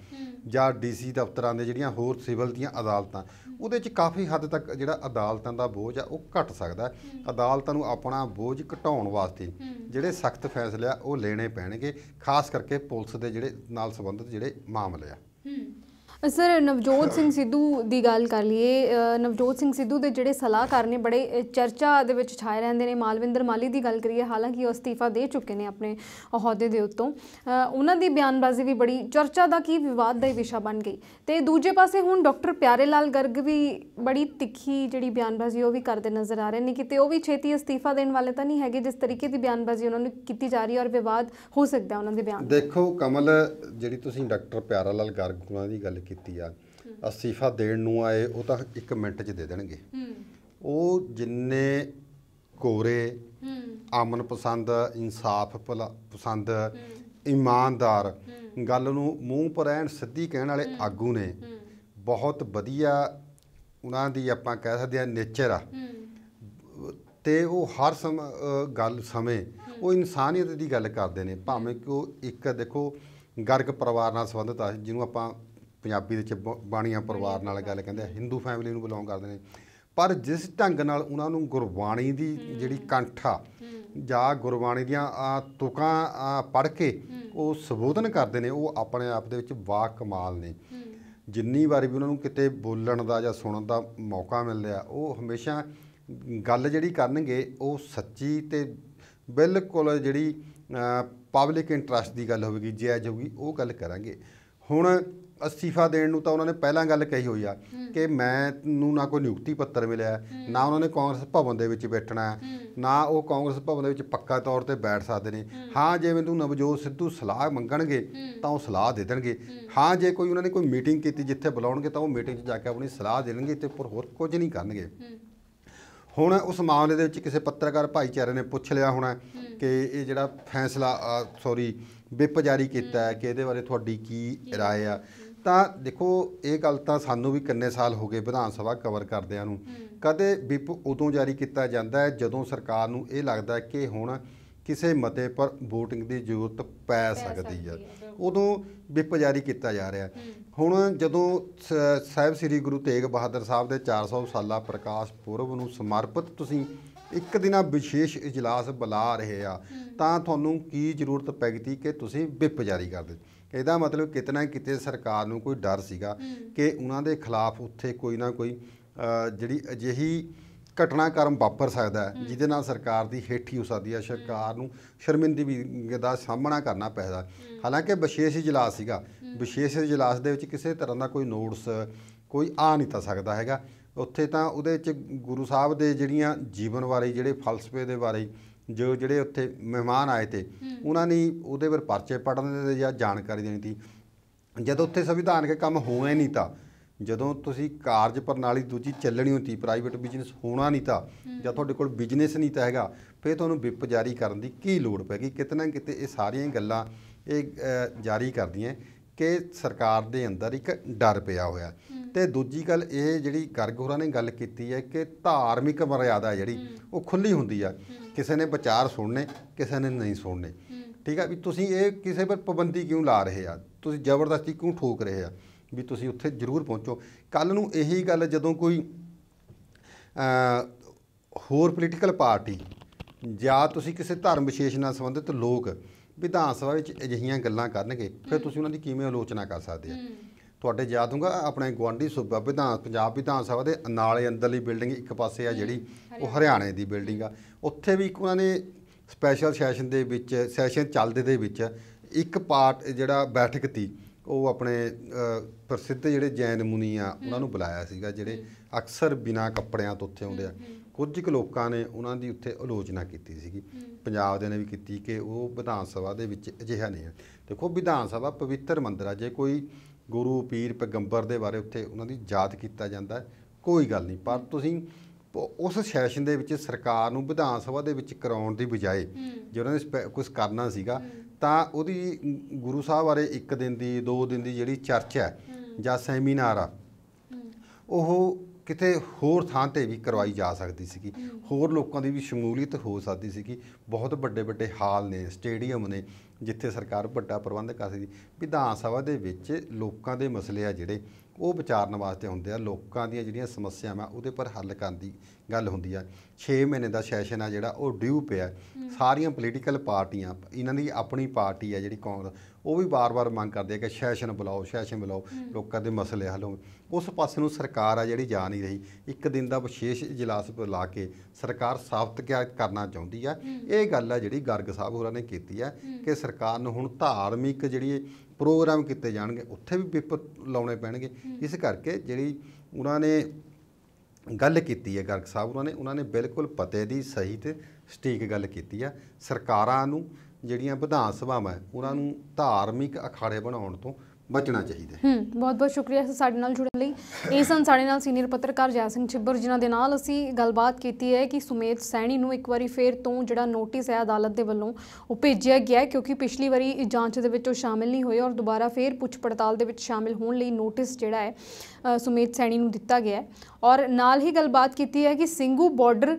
B: ਜਾਂ ਡੀਸੀ ਦਫ਼ਤਰਾਂ ਦੇ ਜਿਹੜੀਆਂ ਹੋਰ ਸਿਵਲ ਦੀਆਂ ਅਦਾਲਤਾਂ ਉਹਦੇ 'ਚ ਕਾਫੀ ਹੱਦ ਤੱਕ ਜਿਹੜਾ ਅਦਾਲਤਾਂ ਦਾ ਬੋਝ ਆ ਉਹ ਘਟ ਸਕਦਾ ਅਦਾਲਤਾਂ ਨੂੰ ਆਪਣਾ ਬੋਝ ਘਟਾਉਣ ਵਾਸਤੇ ਜਿਹੜੇ ਸਖਤ ਫੈਸਲੇ ਆ ਉਹ ਲੈਣੇ ਪੈਣਗੇ ਖਾਸ ਕਰਕੇ ਪੁਲਿਸ ਦੇ ਜਿਹੜੇ ਨਾਲ ਸੰਬੰਧਿਤ ਜਿਹੜੇ ਮਾਮਲੇ ਆ
A: ਸਰ ਨਵਜੋਤ ਸਿੰਘ ਸਿੱਧੂ ਦੀ ਗੱਲ ਕਰ ਲਈਏ ਨਵਜੋਤ ਸਿੰਘ ਸਿੱਧੂ ਦੇ ਜਿਹੜੇ ਸਲਾਹਕਾਰ ਨੇ ਬੜੇ ਚਰਚਾ ਦੇ ਵਿੱਚ ਛਾਏ ਰਹਿੰਦੇ ਨੇ ਮਾਲਵਿੰਦਰ ਮਾਲੀ ਦੀ ਗੱਲ ਕਰੀਏ ਹਾਲਾਂਕਿ ਉਹ ਅਸਤੀਫਾ ਦੇ ਚੁੱਕੇ ਨੇ ਆਪਣੇ ਅਹੁਦੇ ਦੇ ਉੱਤੋਂ ਉਹਨਾਂ ਦੀ ਬਿਆਨਬਾਜ਼ੀ ਵੀ ਬੜੀ ਚਰਚਾ ਦਾ ਕੀ ਵਿਵਾਦ ਦਾ ਵਿਸ਼ਾ ਬਣ ਗਈ ਤੇ ਦੂਜੇ ਪਾਸੇ ਹੁਣ ਡਾਕਟਰ ਪਿਆਰੇ ਲਾਲ ਗਰਗ ਵੀ ਬੜੀ ਤਿੱਖੀ ਜਿਹੜੀ ਬਿਆਨਬਾਜ਼ੀ ਉਹ ਵੀ ਕਰਦੇ ਨਜ਼ਰ ਆ ਰਹੇ ਨੇ ਕਿਤੇ ਉਹ ਵੀ ਛੇਤੀ ਅਸਤੀਫਾ ਦੇਣ ਵਾਲੇ ਤਾਂ ਨਹੀਂ ਹੈਗੇ ਜਿਸ ਤਰੀਕੇ ਦੀ ਬਿਆਨਬਾਜ਼ੀ ਉਹਨਾਂ ਨੇ ਕੀਤੀ ਜਾ ਰਹੀ ਹੈ ਔਰ ਵਿਵਾਦ ਹੋ ਸਕਦਾ ਉਹਨਾਂ ਦੇ ਬਿਆਨ
B: ਦੇਖੋ ਕਮਲ ਜਿਹੜੀ ਤੁਸੀਂ ਡਾਕਟਰ ਪਿਆਰੇ ਲਾਲ ਗਰਗ ਉਹਨਾਂ ਦੀ ਗੱਲ ਕੀਤੀ ਆ ਅਸਤੀਫਾ ਦੇਣ ਨੂੰ ਆਏ ਉਹ ਤਾਂ ਇੱਕ ਮਿੰਟ 'ਚ ਦੇ ਦੇਣਗੇ ਉਹ ਜਿੰਨੇ ਕੋਰੇ ਆਮਨ ਪਸੰਦ ਇਨਸਾਫ ਪਸੰਦ ਇਮਾਨਦਾਰ ਗੱਲ ਨੂੰ ਮੂੰਹ ਪਰ ਐਨ ਸਿੱਧੀ ਕਹਿਣ ਵਾਲੇ ਆਗੂ ਨੇ ਬਹੁਤ ਵਧੀਆ ਉਹਨਾਂ ਦੀ ਆਪਾਂ ਕਹਿ ਸਕਦੇ ਆ ਨੇਚਰ ਆ ਤੇ ਉਹ ਹਰ ਸਮ ਗੱਲ ਸਮੇ ਉਹ ਇਨਸਾਨੀਅਤ ਦੀ ਗੱਲ ਕਰਦੇ ਨੇ ਭਾਵੇਂ ਕਿ ਉਹ ਇੱਕ ਦੇਖੋ ਗਰਗ ਪਰਿਵਾਰ ਨਾਲ ਸੰਬੰਧਤ ਆ ਜਿਹਨੂੰ ਆਪਾਂ ਪੰਜਾਬੀ ਦੇ ਵਿੱਚ ਬਾਣੀਆਂ ਪਰਿਵਾਰ ਨਾਲ ਗੱਲ ਕਹਿੰਦੇ ਆ ਹਿੰਦੂ ਫੈਮਿਲੀ ਨੂੰ ਬਿਲੋਂਗ ਕਰਦੇ ਨੇ ਪਰ ਜਿਸ ਢੰਗ ਨਾਲ ਉਹਨਾਂ ਨੂੰ ਗੁਰਬਾਣੀ ਦੀ ਜਿਹੜੀ ਕੰਠਾ ਜਾਂ ਗੁਰਬਾਣੀ ਦੀਆਂ ਤੁਕਾਂ ਪੜ੍ਹ ਕੇ ਉਹ ਸਬੋਧਨ ਕਰਦੇ ਨੇ ਉਹ ਆਪਣੇ ਆਪ ਦੇ ਵਿੱਚ ਬਾ ਕਮਾਲ ਨੇ ਜਿੰਨੀ ਵਾਰੀ ਵੀ ਉਹਨਾਂ ਨੂੰ ਕਿਤੇ ਬੋਲਣ ਦਾ ਜਾਂ ਸੁਣਨ ਦਾ ਮੌਕਾ ਲਿਆ ਉਹ ਹਮੇਸ਼ਾ ਗੱਲ ਜਿਹੜੀ ਕਰਨਗੇ ਉਹ ਸੱਚੀ ਤੇ ਬਿਲਕੁਲ ਜਿਹੜੀ ਪਬਲਿਕ ਇੰਟਰਸਟ ਦੀ ਗੱਲ ਹੋਵੇਗੀ ਜਾਇਜ਼ ਹੋਵੇਗੀ ਉਹ ਗੱਲ ਕਰਾਂਗੇ ਹੁਣ ਅਸਤੀਫਾ ਦੇਣ ਨੂੰ ਤਾਂ ਉਹਨਾਂ ਨੇ ਪਹਿਲਾਂ ਗੱਲ ਕਹੀ ਹੋਈ ਆ ਕਿ ਮੈਂ ਨੂੰ ਨਾ ਕੋਈ ਨਿਯੁਕਤੀ ਪੱਤਰ ਮਿਲਿਆ ਨਾ ਉਹਨਾਂ ਨੇ ਕਾਂਗਰਸ ਭਵਨ ਦੇ ਵਿੱਚ ਬੈਠਣਾ ਨਾ ਉਹ ਕਾਂਗਰਸ ਭਵਨ ਦੇ ਵਿੱਚ ਪੱਕਾ ਤੌਰ ਤੇ ਬੈਠ ਸਕਦੇ ਨੇ ਹਾਂ ਜੇ ਮੈਨੂੰ ਨਵਜੋਤ ਸਿੱਧੂ ਸਲਾਹ ਮੰਗਣਗੇ ਤਾਂ ਉਹ ਸਲਾਹ ਦੇ ਦੇਣਗੇ ਹਾਂ ਜੇ ਕੋਈ ਉਹਨਾਂ ਨੇ ਕੋਈ ਮੀਟਿੰਗ ਕੀਤੀ ਜਿੱਥੇ ਬੁਲਾਉਣਗੇ ਤਾਂ ਉਹ ਮੀਟਿੰਗ 'ਚ ਜਾ ਕੇ ਆਪਣੀ ਸਲਾਹ ਦੇਣਗੇ ਤੇ ਪਰ ਹੋਰ ਕੁਝ ਨਹੀਂ ਕਰਨਗੇ ਹੁਣ ਉਸ ਮਾਮਲੇ ਦੇ ਵਿੱਚ ਕਿਸੇ ਪੱਤਰਕਾਰ ਭਾਈਚਾਰੇ ਨੇ ਪੁੱਛ ਲਿਆ ਹੋਣਾ ਕਿ ਇਹ ਜਿਹੜਾ ਫੈਸਲਾ ਸੌਰੀ ਵਿਪ ਜਾਰੀ ਕੀਤਾ ਹੈ ਕਿ ਇਹਦੇ ਬਾਰੇ ਤੁਹਾਡੀ ਕੀ رائے ਆ ਤਾਂ ਦੇਖੋ ਇਹ ਗੱਲ ਤਾਂ ਸਾਨੂੰ ਵੀ ਕਿੰਨੇ ਸਾਲ ਹੋ ਗਏ ਵਿਧਾਨ ਸਭਾ ਕਵਰ ਕਰਦਿਆਂ ਨੂੰ ਕਦੇ ਵਿਪ ਉਦੋਂ ਜਾਰੀ ਕੀਤਾ ਜਾਂਦਾ ਹੈ ਜਦੋਂ ਸਰਕਾਰ ਨੂੰ ਇਹ ਲੱਗਦਾ ਕਿ ਹੁਣ ਕਿਸੇ ਮਤੇ ਪਰ VOTING ਦੀ ਜ਼ਰੂਰਤ ਪੈ ਸਕਦੀ ਹੈ ਉਦੋਂ ਵਿਪ ਜਾਰੀ ਕੀਤਾ ਜਾ ਰਿਹਾ ਹੁਣ ਜਦੋਂ ਸਾਹਿਬ ਸ੍ਰੀ ਗੁਰੂ ਤੇਗ ਬਹਾਦਰ ਸਾਹਿਬ ਦੇ 400 ਸਾਲਾ ਪ੍ਰਕਾਸ਼ ਪੁਰਬ ਨੂੰ ਸਮਰਪਿਤ ਤੁਸੀਂ ਇੱਕ ਦਿਨਾ ਵਿਸ਼ੇਸ਼ ਇਜਲਾਸ ਬੁਲਾ ਰਹੇ ਆ ਤਾਂ ਤੁਹਾਨੂੰ ਕੀ ਜ਼ਰੂਰਤ ਪੈ ਗਈ ਕਿ ਤੁਸੀਂ ਵਿਪ ਜਾਰੀ ਕਰ ਦਿਓ ਇਹਦਾ ਮਤਲਬ ਕਿਤਨਾ ਕਿਤੇ ਸਰਕਾਰ ਨੂੰ ਕੋਈ ਡਰ ਸੀਗਾ ਕਿ ਉਹਨਾਂ ਦੇ ਖਿਲਾਫ ਉੱਥੇ ਕੋਈ ਨਾ ਕੋਈ ਜਿਹੜੀ ਅਜਿਹੀ ਘਟਨਾਕਰਮ ਵਾਪਰ ਸਕਦਾ ਹੈ ਜਿਹਦੇ ਨਾਲ ਸਰਕਾਰ ਦੀ ਹੇਠੀ ਹੋ ਸਕਦੀ ਹੈ ਸਰਕਾਰ ਨੂੰ ਸ਼ਰਮਿੰਦਗੀ ਦਾ ਸਾਹਮਣਾ ਕਰਨਾ ਪੈਦਾ ਹਾਲਾਂਕਿ ਵਿਸ਼ੇਸ਼ ਇਜਲਾਸ ਸੀਗਾ ਵਿਸ਼ੇਸ਼ ਇਜਲਾਸ ਦੇ ਵਿੱਚ ਕਿਸੇ ਤਰ੍ਹਾਂ ਦਾ ਕੋਈ ਨੋਟਸ ਕੋਈ ਆ ਨਹੀਂ ਤਾ ਸਕਦਾ ਹੈਗਾ ਉੱਥੇ ਤਾਂ ਉਹਦੇ ਵਿੱਚ ਗੁਰੂ ਸਾਹਿਬ ਦੇ ਜਿਹੜੀਆਂ ਜੀਵਨ ਬਾਰੇ ਜਿਹੜੇ ਫਲਸਫੇ ਦੇ ਬਾਰੇ ਜੋ ਜਿਹੜੇ ਉੱਥੇ ਮਹਿਮਾਨ ਆਏ ਤੇ ਉਹਨਾਂ ਨੇ ਉਹਦੇ ਪਰ ਪਰਚੇ ਪੜਨ ਦੇ ਜਾਂ ਜਾਣਕਾਰੀ ਦੇਣੀ ਸੀ ਜਦੋਂ ਉੱਥੇ ਸੰਵਿਧਾਨਕ ਕੰਮ ਹੋਏ ਨਹੀਂ ਤਾਂ ਜਦੋਂ ਤੁਸੀਂ ਕਾਰਜ ਪ੍ਰਣਾਲੀ ਦੂਜੀ ਚੱਲਣੀ ਹੁੰਦੀ ਪ੍ਰਾਈਵੇਟ ਬਿਜ਼ਨਸ ਹੋਣਾ ਨਹੀਂ ਤਾਂ ਜਾਂ ਤੁਹਾਡੇ ਕੋਲ ਬਿਜ਼ਨਸ ਨਹੀਂ ਤਾਂ ਹੈਗਾ ਫਿਰ ਤੁਹਾਨੂੰ ਵਿਪ ਜਾਰੀ ਕਰਨ ਦੀ ਕੀ ਲੋੜ ਪੈ ਗਈ ਕਿਤੇ ਕਿਤੇ ਇਹ ਸਾਰੀਆਂ ਗੱਲਾਂ ਇਹ ਜਾਰੀ ਕਰਦੀਆਂ ਕਿ ਸਰਕਾਰ ਦੇ ਅੰਦਰ ਇੱਕ ਡਰ ਪਿਆ ਹੋਇਆ ਤੇ ਦੂਜੀ ਗੱਲ ਇਹ ਜਿਹੜੀ ਕਰਗੋਰਾ ਨੇ ਗੱਲ ਕੀਤੀ ਹੈ ਕਿ ਧਾਰਮਿਕ ਮਰਿਆਦਾ ਜਿਹੜੀ ਉਹ ਖੁੱਲੀ ਹੁੰਦੀ ਆ ਕਿਸੇ ਨੇ ਵਿਚਾਰ ਸੁਣਨੇ ਕਿਸੇ ਨੇ ਨਹੀਂ ਸੁਣਨੇ ਠੀਕ ਆ ਵੀ ਤੁਸੀਂ ਇਹ ਕਿਸੇ ਪਰ ਪਾਬੰਦੀ ਕਿਉਂ ਲਾ ਰਹੇ ਆ ਤੁਸੀਂ ਜ਼ਬਰਦਸਤੀ ਕਿਉਂ ਠੋਕ ਰਹੇ ਆ ਵੀ ਤੁਸੀਂ ਉੱਥੇ ਜ਼ਰੂਰ ਪਹੁੰਚੋ ਕੱਲ ਨੂੰ ਇਹੀ ਗੱਲ ਜਦੋਂ ਕੋਈ ਹੋਰ ਪੋਲੀਟੀਕਲ ਪਾਰਟੀ ਜਾਂ ਤੁਸੀਂ ਕਿਸੇ ਧਰਮ ਵਿਸ਼ੇਸ਼ ਨਾਲ ਸੰਬੰਧਿਤ ਲੋਕ ਵਿਧਾਨ ਸਭਾ ਵਿੱਚ ਅਜਿਹੀਆਂ ਗੱਲਾਂ ਕਰਨਗੇ ਫਿਰ ਤੁਸੀਂ ਉਹਨਾਂ ਦੀ ਕਿਵੇਂ ਆਲੋਚਨਾ ਕਰ ਸਕਦੇ ਆ ਤੁਹਾਡੇ ਜਾ ਦੂੰਗਾ ਆਪਣੇ ਗਵਾਂਢੀ ਸੂਬਾ ਵਿਧਾਨ ਪੰਜਾਬ ਵਿਧਾਨ ਸਭਾ ਦੇ ਨਾਲੇ ਅੰਦਰਲੀ ਬਿਲਡਿੰਗ ਇੱਕ ਪਾਸੇ ਆ ਜਿਹੜੀ ਉਹ ਹਰਿਆਣੇ ਦੀ ਬਿਲਡਿੰਗ ਆ ਉੱਥੇ ਵੀ ਉਹਨਾਂ ਨੇ ਸਪੈਸ਼ਲ ਸੈਸ਼ਨ ਦੇ ਵਿੱਚ ਸੈਸ਼ਨ ਚੱਲਦੇ ਦੇ ਵਿੱਚ ਇੱਕ ਪਾਰਟ ਜਿਹੜਾ ਬੈਠਕ ਤੀ ਉਹ ਆਪਣੇ ਪ੍ਰਸਿੱਧ ਜਿਹੜੇ ਜੈਨ ਮੁਨੀ ਆ ਉਹਨਾਂ ਨੂੰ ਬੁਲਾਇਆ ਸੀਗਾ ਜਿਹੜੇ ਅਕਸਰ ਬਿਨਾ ਕੱਪੜਿਆਂ ਤੋਂ ਉੱਥੇ ਆਉਂਦੇ ਆ ਕੁਝ ਕੁ ਲੋਕਾਂ ਨੇ ਉਹਨਾਂ ਦੀ ਉੱਥੇ ਆਲੋਚਨਾ ਕੀਤੀ ਸੀਗੀ ਪੰਜਾਬ ਦੇ ਨੇ ਵੀ ਕੀਤੀ ਕਿ ਉਹ ਵਿਧਾਨ ਸਭਾ ਦੇ ਵਿੱਚ ਅਜਿਹਾ ਨਹੀਂ ਆ ਦੇਖੋ ਵਿਧਾਨ ਸਭਾ ਪਵਿੱਤਰ ਮੰਦਿਰ ਆ ਜੇ ਕੋਈ ਗੁਰੂ ਪੀਰ ਪੈਗੰਬਰ ਦੇ ਬਾਰੇ ਉੱਥੇ ਉਹਨਾਂ ਦੀ ਯਾਦ ਕੀਤਾ ਜਾਂਦਾ ਕੋਈ ਗੱਲ ਨਹੀਂ ਪਰ ਤੁਸੀਂ ਉਸ ਸੈਸ਼ਨ ਦੇ ਵਿੱਚ ਸਰਕਾਰ ਨੂੰ ਵਿਧਾਨ ਸਭਾ ਦੇ ਵਿੱਚ ਕਰਾਉਣ ਦੀ ਬਜਾਏ ਜੇ ਉਹਨਾਂ ਨੇ ਕੁਝ ਕਰਨਾ ਸੀਗਾ ਤਾਂ ਉਹਦੀ ਗੁਰੂ ਸਾਹਿਬ ਬਾਰੇ ਇੱਕ ਦਿਨ ਦੀ ਦੋ ਦਿਨ ਦੀ ਜਿਹੜੀ ਚਰਚਾ ਹੈ ਜਾਂ ਸੈਮੀਨਾਰ ਆ ਉਹ ਕਿਤੇ ਹੋਰ ਥਾਂ ਤੇ ਵੀ ਕਰਵਾਈ ਜਾ ਸਕਦੀ ਸੀਗੀ ਹੋਰ ਲੋਕਾਂ ਦੀ ਵੀ ਸ਼ਮੂਲੀਅਤ ਹੋ ਸਕਦੀ ਸੀਗੀ ਬਹੁਤ ਵੱਡੇ ਵੱਡੇ ਹਾਲ ਨੇ ਸਟੇਡੀਅਮ ਨੇ ਜਿੱਥੇ ਸਰਕਾਰ ਵੱਡਾ ਪ੍ਰਬੰਧ ਕਰ ਸਕਦੀ ਵਿਧਾਨ ਸਭਾ ਦੇ ਵਿੱਚ ਲੋਕਾਂ ਦੇ ਮਸਲੇ ਆ ਜਿਹੜੇ ਉਹ ਵਿਚਾਰਨ ਵਾਸਤੇ ਹੁੰਦੇ ਆ ਲੋਕਾਂ ਦੀਆਂ ਜਿਹੜੀਆਂ ਸਮੱਸਿਆਵਾਂ ਉਹਦੇ ਪਰ ਹੱਲ ਕਰਨ ਦੀ ਗੱਲ ਹੁੰਦੀ ਆ 6 ਮਹੀਨੇ ਦਾ ਸੈਸ਼ਨ ਆ ਜਿਹੜਾ ਉਹ ਡਿਊ ਪਿਆ ਸਾਰੀਆਂ ਪੋਲੀਟੀਕਲ ਪਾਰਟੀਆਂ ਇਹਨਾਂ ਦੀ ਆਪਣੀ ਪਾਰਟੀ ਆ ਜਿਹੜੀ ਕਾਂਗਰਸ ਉਹ ਵੀ ਵਾਰ-ਵਾਰ ਮੰਗ ਕਰਦੇ ਆ ਕਿ ਸੈਸ਼ਨ ਬੁਲਾਓ ਸੈਸ਼ਨ ਬੁਲਾਓ ਲੋਕਾਂ ਦੇ ਮਸਲੇ ਹੱਲ ਹੋਣ ਉਸ ਪਾਸੇ ਨੂੰ ਸਰਕਾਰ ਆ ਜਿਹੜੀ ਜਾ ਨਹੀਂ ਰਹੀ ਇੱਕ ਦਿਨ ਦਾ ਵਿਸ਼ੇਸ਼ ਇਜਲਾਸ ਬੁਲਾ ਕੇ ਸਰਕਾਰ ਸਾਬਤ ਕਰਨਾ ਚਾਹੁੰਦੀ ਆ ਇਹ ਗੱਲ ਆ ਜਿਹੜੀ ਗਰਗ ਸਾਹਿਬ ਹੋਰਾਂ ਨੇ ਕੀਤੀ ਆ ਕਿ ਸਰਕਾਰ ਨੂੰ ਹੁਣ ਧਾਰਮਿਕ ਜਿਹੜੀ ਪ੍ਰੋਗਰਾਮ ਕੀਤੇ ਜਾਣਗੇ ਉੱਥੇ ਵੀ ਪੇਪਰ ਲਾਉਣੇ ਪੈਣਗੇ ਇਸ ਕਰਕੇ ਜਿਹੜੀ ਉਹਨਾਂ ਨੇ ਗੱਲ ਕੀਤੀ ਹੈ ਗਰਗ ਸਾਹਿਬ ਉਹਨਾਂ ਨੇ ਉਹਨਾਂ ਨੇ ਬਿਲਕੁਲ ਪਤੇ ਦੀ ਸਹੀ ਤੇ ਸਟੀਕ ਗੱਲ ਕੀਤੀ ਆ ਸਰਕਾਰਾਂ ਨੂੰ ਜਿਹੜੀਆਂ ਵਿਧਾਨ ਸਭਾਵਾਂ ਹੈ ਉਹਨਾਂ ਨੂੰ ਧਾਰਮਿਕ ਅਖਾੜੇ ਬਣਾਉਣ ਤੋਂ ਬਚਣਾ ਚਾਹੀਦਾ
A: ਹੈ ਹੂੰ ਬਹੁਤ ਬਹੁਤ ਸ਼ੁਕਰੀਆ ਸਾਡੇ ਨਾਲ ਜੁੜਨ ਲਈ ਇਹ ਸਨ ਸਾਡੇ ਨਾਲ ਸੀਨੀਅਰ ਪੱਤਰਕਾਰ ਜੈ ਸਿੰਘ ਛਿੱਬਰ ਜਿਨ੍ਹਾਂ ਦੇ ਨਾਲ ਅਸੀਂ ਗੱਲਬਾਤ ਕੀਤੀ ਹੈ ਕਿ ਸੁਮੇਤ ਸੈਣੀ ਨੂੰ ਇੱਕ ਵਾਰੀ ਫੇਰ ਤੋਂ ਜਿਹੜਾ ਨੋਟਿਸ ਹੈ ਅਦਾਲਤ ਦੇ ਵੱਲੋਂ ਉਹ ਭੇਜਿਆ ਗਿਆ ਕਿਉਂਕਿ ਪਿਛਲੀ ਵਾਰੀ ਜਾਂਚ ਦੇ ਵਿੱਚ ਉਹ ਸ਼ਾਮਿਲ ਨਹੀਂ ਹੋਏ ਔਰ ਦੁਬਾਰਾ ਫੇਰ ਪੁੱਛ ਪੜਤਾਲ ਦੇ ਵਿੱਚ ਸ਼ਾਮਿਲ ਹੋਣ ਲਈ ਨੋਟਿਸ ਜਿਹੜਾ ਹੈ ਸੁਮੇਤ ਸੈਣੀ ਨੂੰ ਦਿੱਤਾ ਗਿਆ ਔਰ ਨਾਲ ਹੀ ਗੱਲਬਾਤ ਕੀਤੀ ਹੈ ਕਿ ਸਿੰਘੂ ਬਾਰਡਰ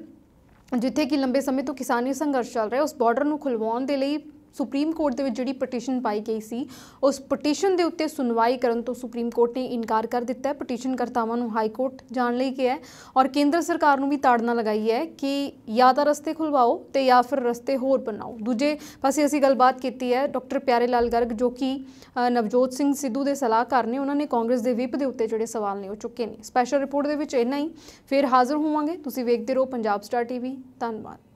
A: ਜਿੱਥੇ ਕਿ ਲੰਬੇ ਸਮੇਂ ਤੋਂ ਕਿਸਾਨੀ ਸੰਘਰਸ਼ ਚੱਲ ਰਿਹਾ ਉਸ ਬਾਰਡਰ ਨੂੰ ਖੁਲਵਾਉਣ ਦੇ ਲਈ ਸੁਪਰੀਮ ਕੋਰਟ ਦੇ ਵਿੱਚ ਜਿਹੜੀ ਪਟੀਸ਼ਨ ਪਾਈ ਗਈ ਸੀ ਉਸ ਪਟੀਸ਼ਨ ਦੇ ਉੱਤੇ ਸੁਣਵਾਈ ਕਰਨ ਤੋਂ ਸੁਪਰੀਮ ਕੋਰਟ ਨੇ ਇਨਕਾਰ ਕਰ ਦਿੱਤਾ ਹੈ ਪਟੀਸ਼ਨ ਕਰਤਾਵਾਂ ਨੂੰ ਹਾਈ ਕੋਰਟ ਜਾਣ ਲਈ ਕਿਹਾ ਹੈ ਔਰ ਕੇਂਦਰ ਸਰਕਾਰ ਨੂੰ ਵੀ ਤਾੜਨਾ ਲਗਾਈ ਹੈ ਕਿ ਜਾਂ ਤਾਂ ਰਸਤੇ ਖੁਲਵਾਓ ਤੇ ਜਾਂ ਫਿਰ ਰਸਤੇ ਹੋਰ ਬਣਾਓ ਦੂਜੇ ਪਾਸੇ ਅਸੀਂ ਗੱਲਬਾਤ ਕੀਤੀ ਹੈ ਡਾਕਟਰ ਪਿਆਰੇ ਲਾਲ ਗਰਗ ਜੋ ਕਿ ਨਵਜੋਤ ਸਿੰਘ ਸਿੱਧੂ ਦੇ ਸਲਾਹਕਾਰ ਨੇ ਉਹਨਾਂ ਨੇ ਕਾਂਗਰਸ ਦੇ ਵਿਪ ਦੇ ਉੱਤੇ ਜਿਹੜੇ ਸਵਾਲ ਨੇ ਉਹ ਚੁੱਕੇ ਨੇ ਸਪੈਸ਼ਲ ਰਿਪੋਰਟ ਦੇ ਵਿੱਚ ਇੰਨਾ ਹੀ ਫਿਰ ਹਾਜ਼ਰ ਹੋਵਾਂਗੇ ਤੁਸੀਂ ਵੇਖਦੇ ਰਹੋ ਪੰਜਾਬ ਸਟਾਰ ਟੀਵੀ ਧੰਨਵਾਦ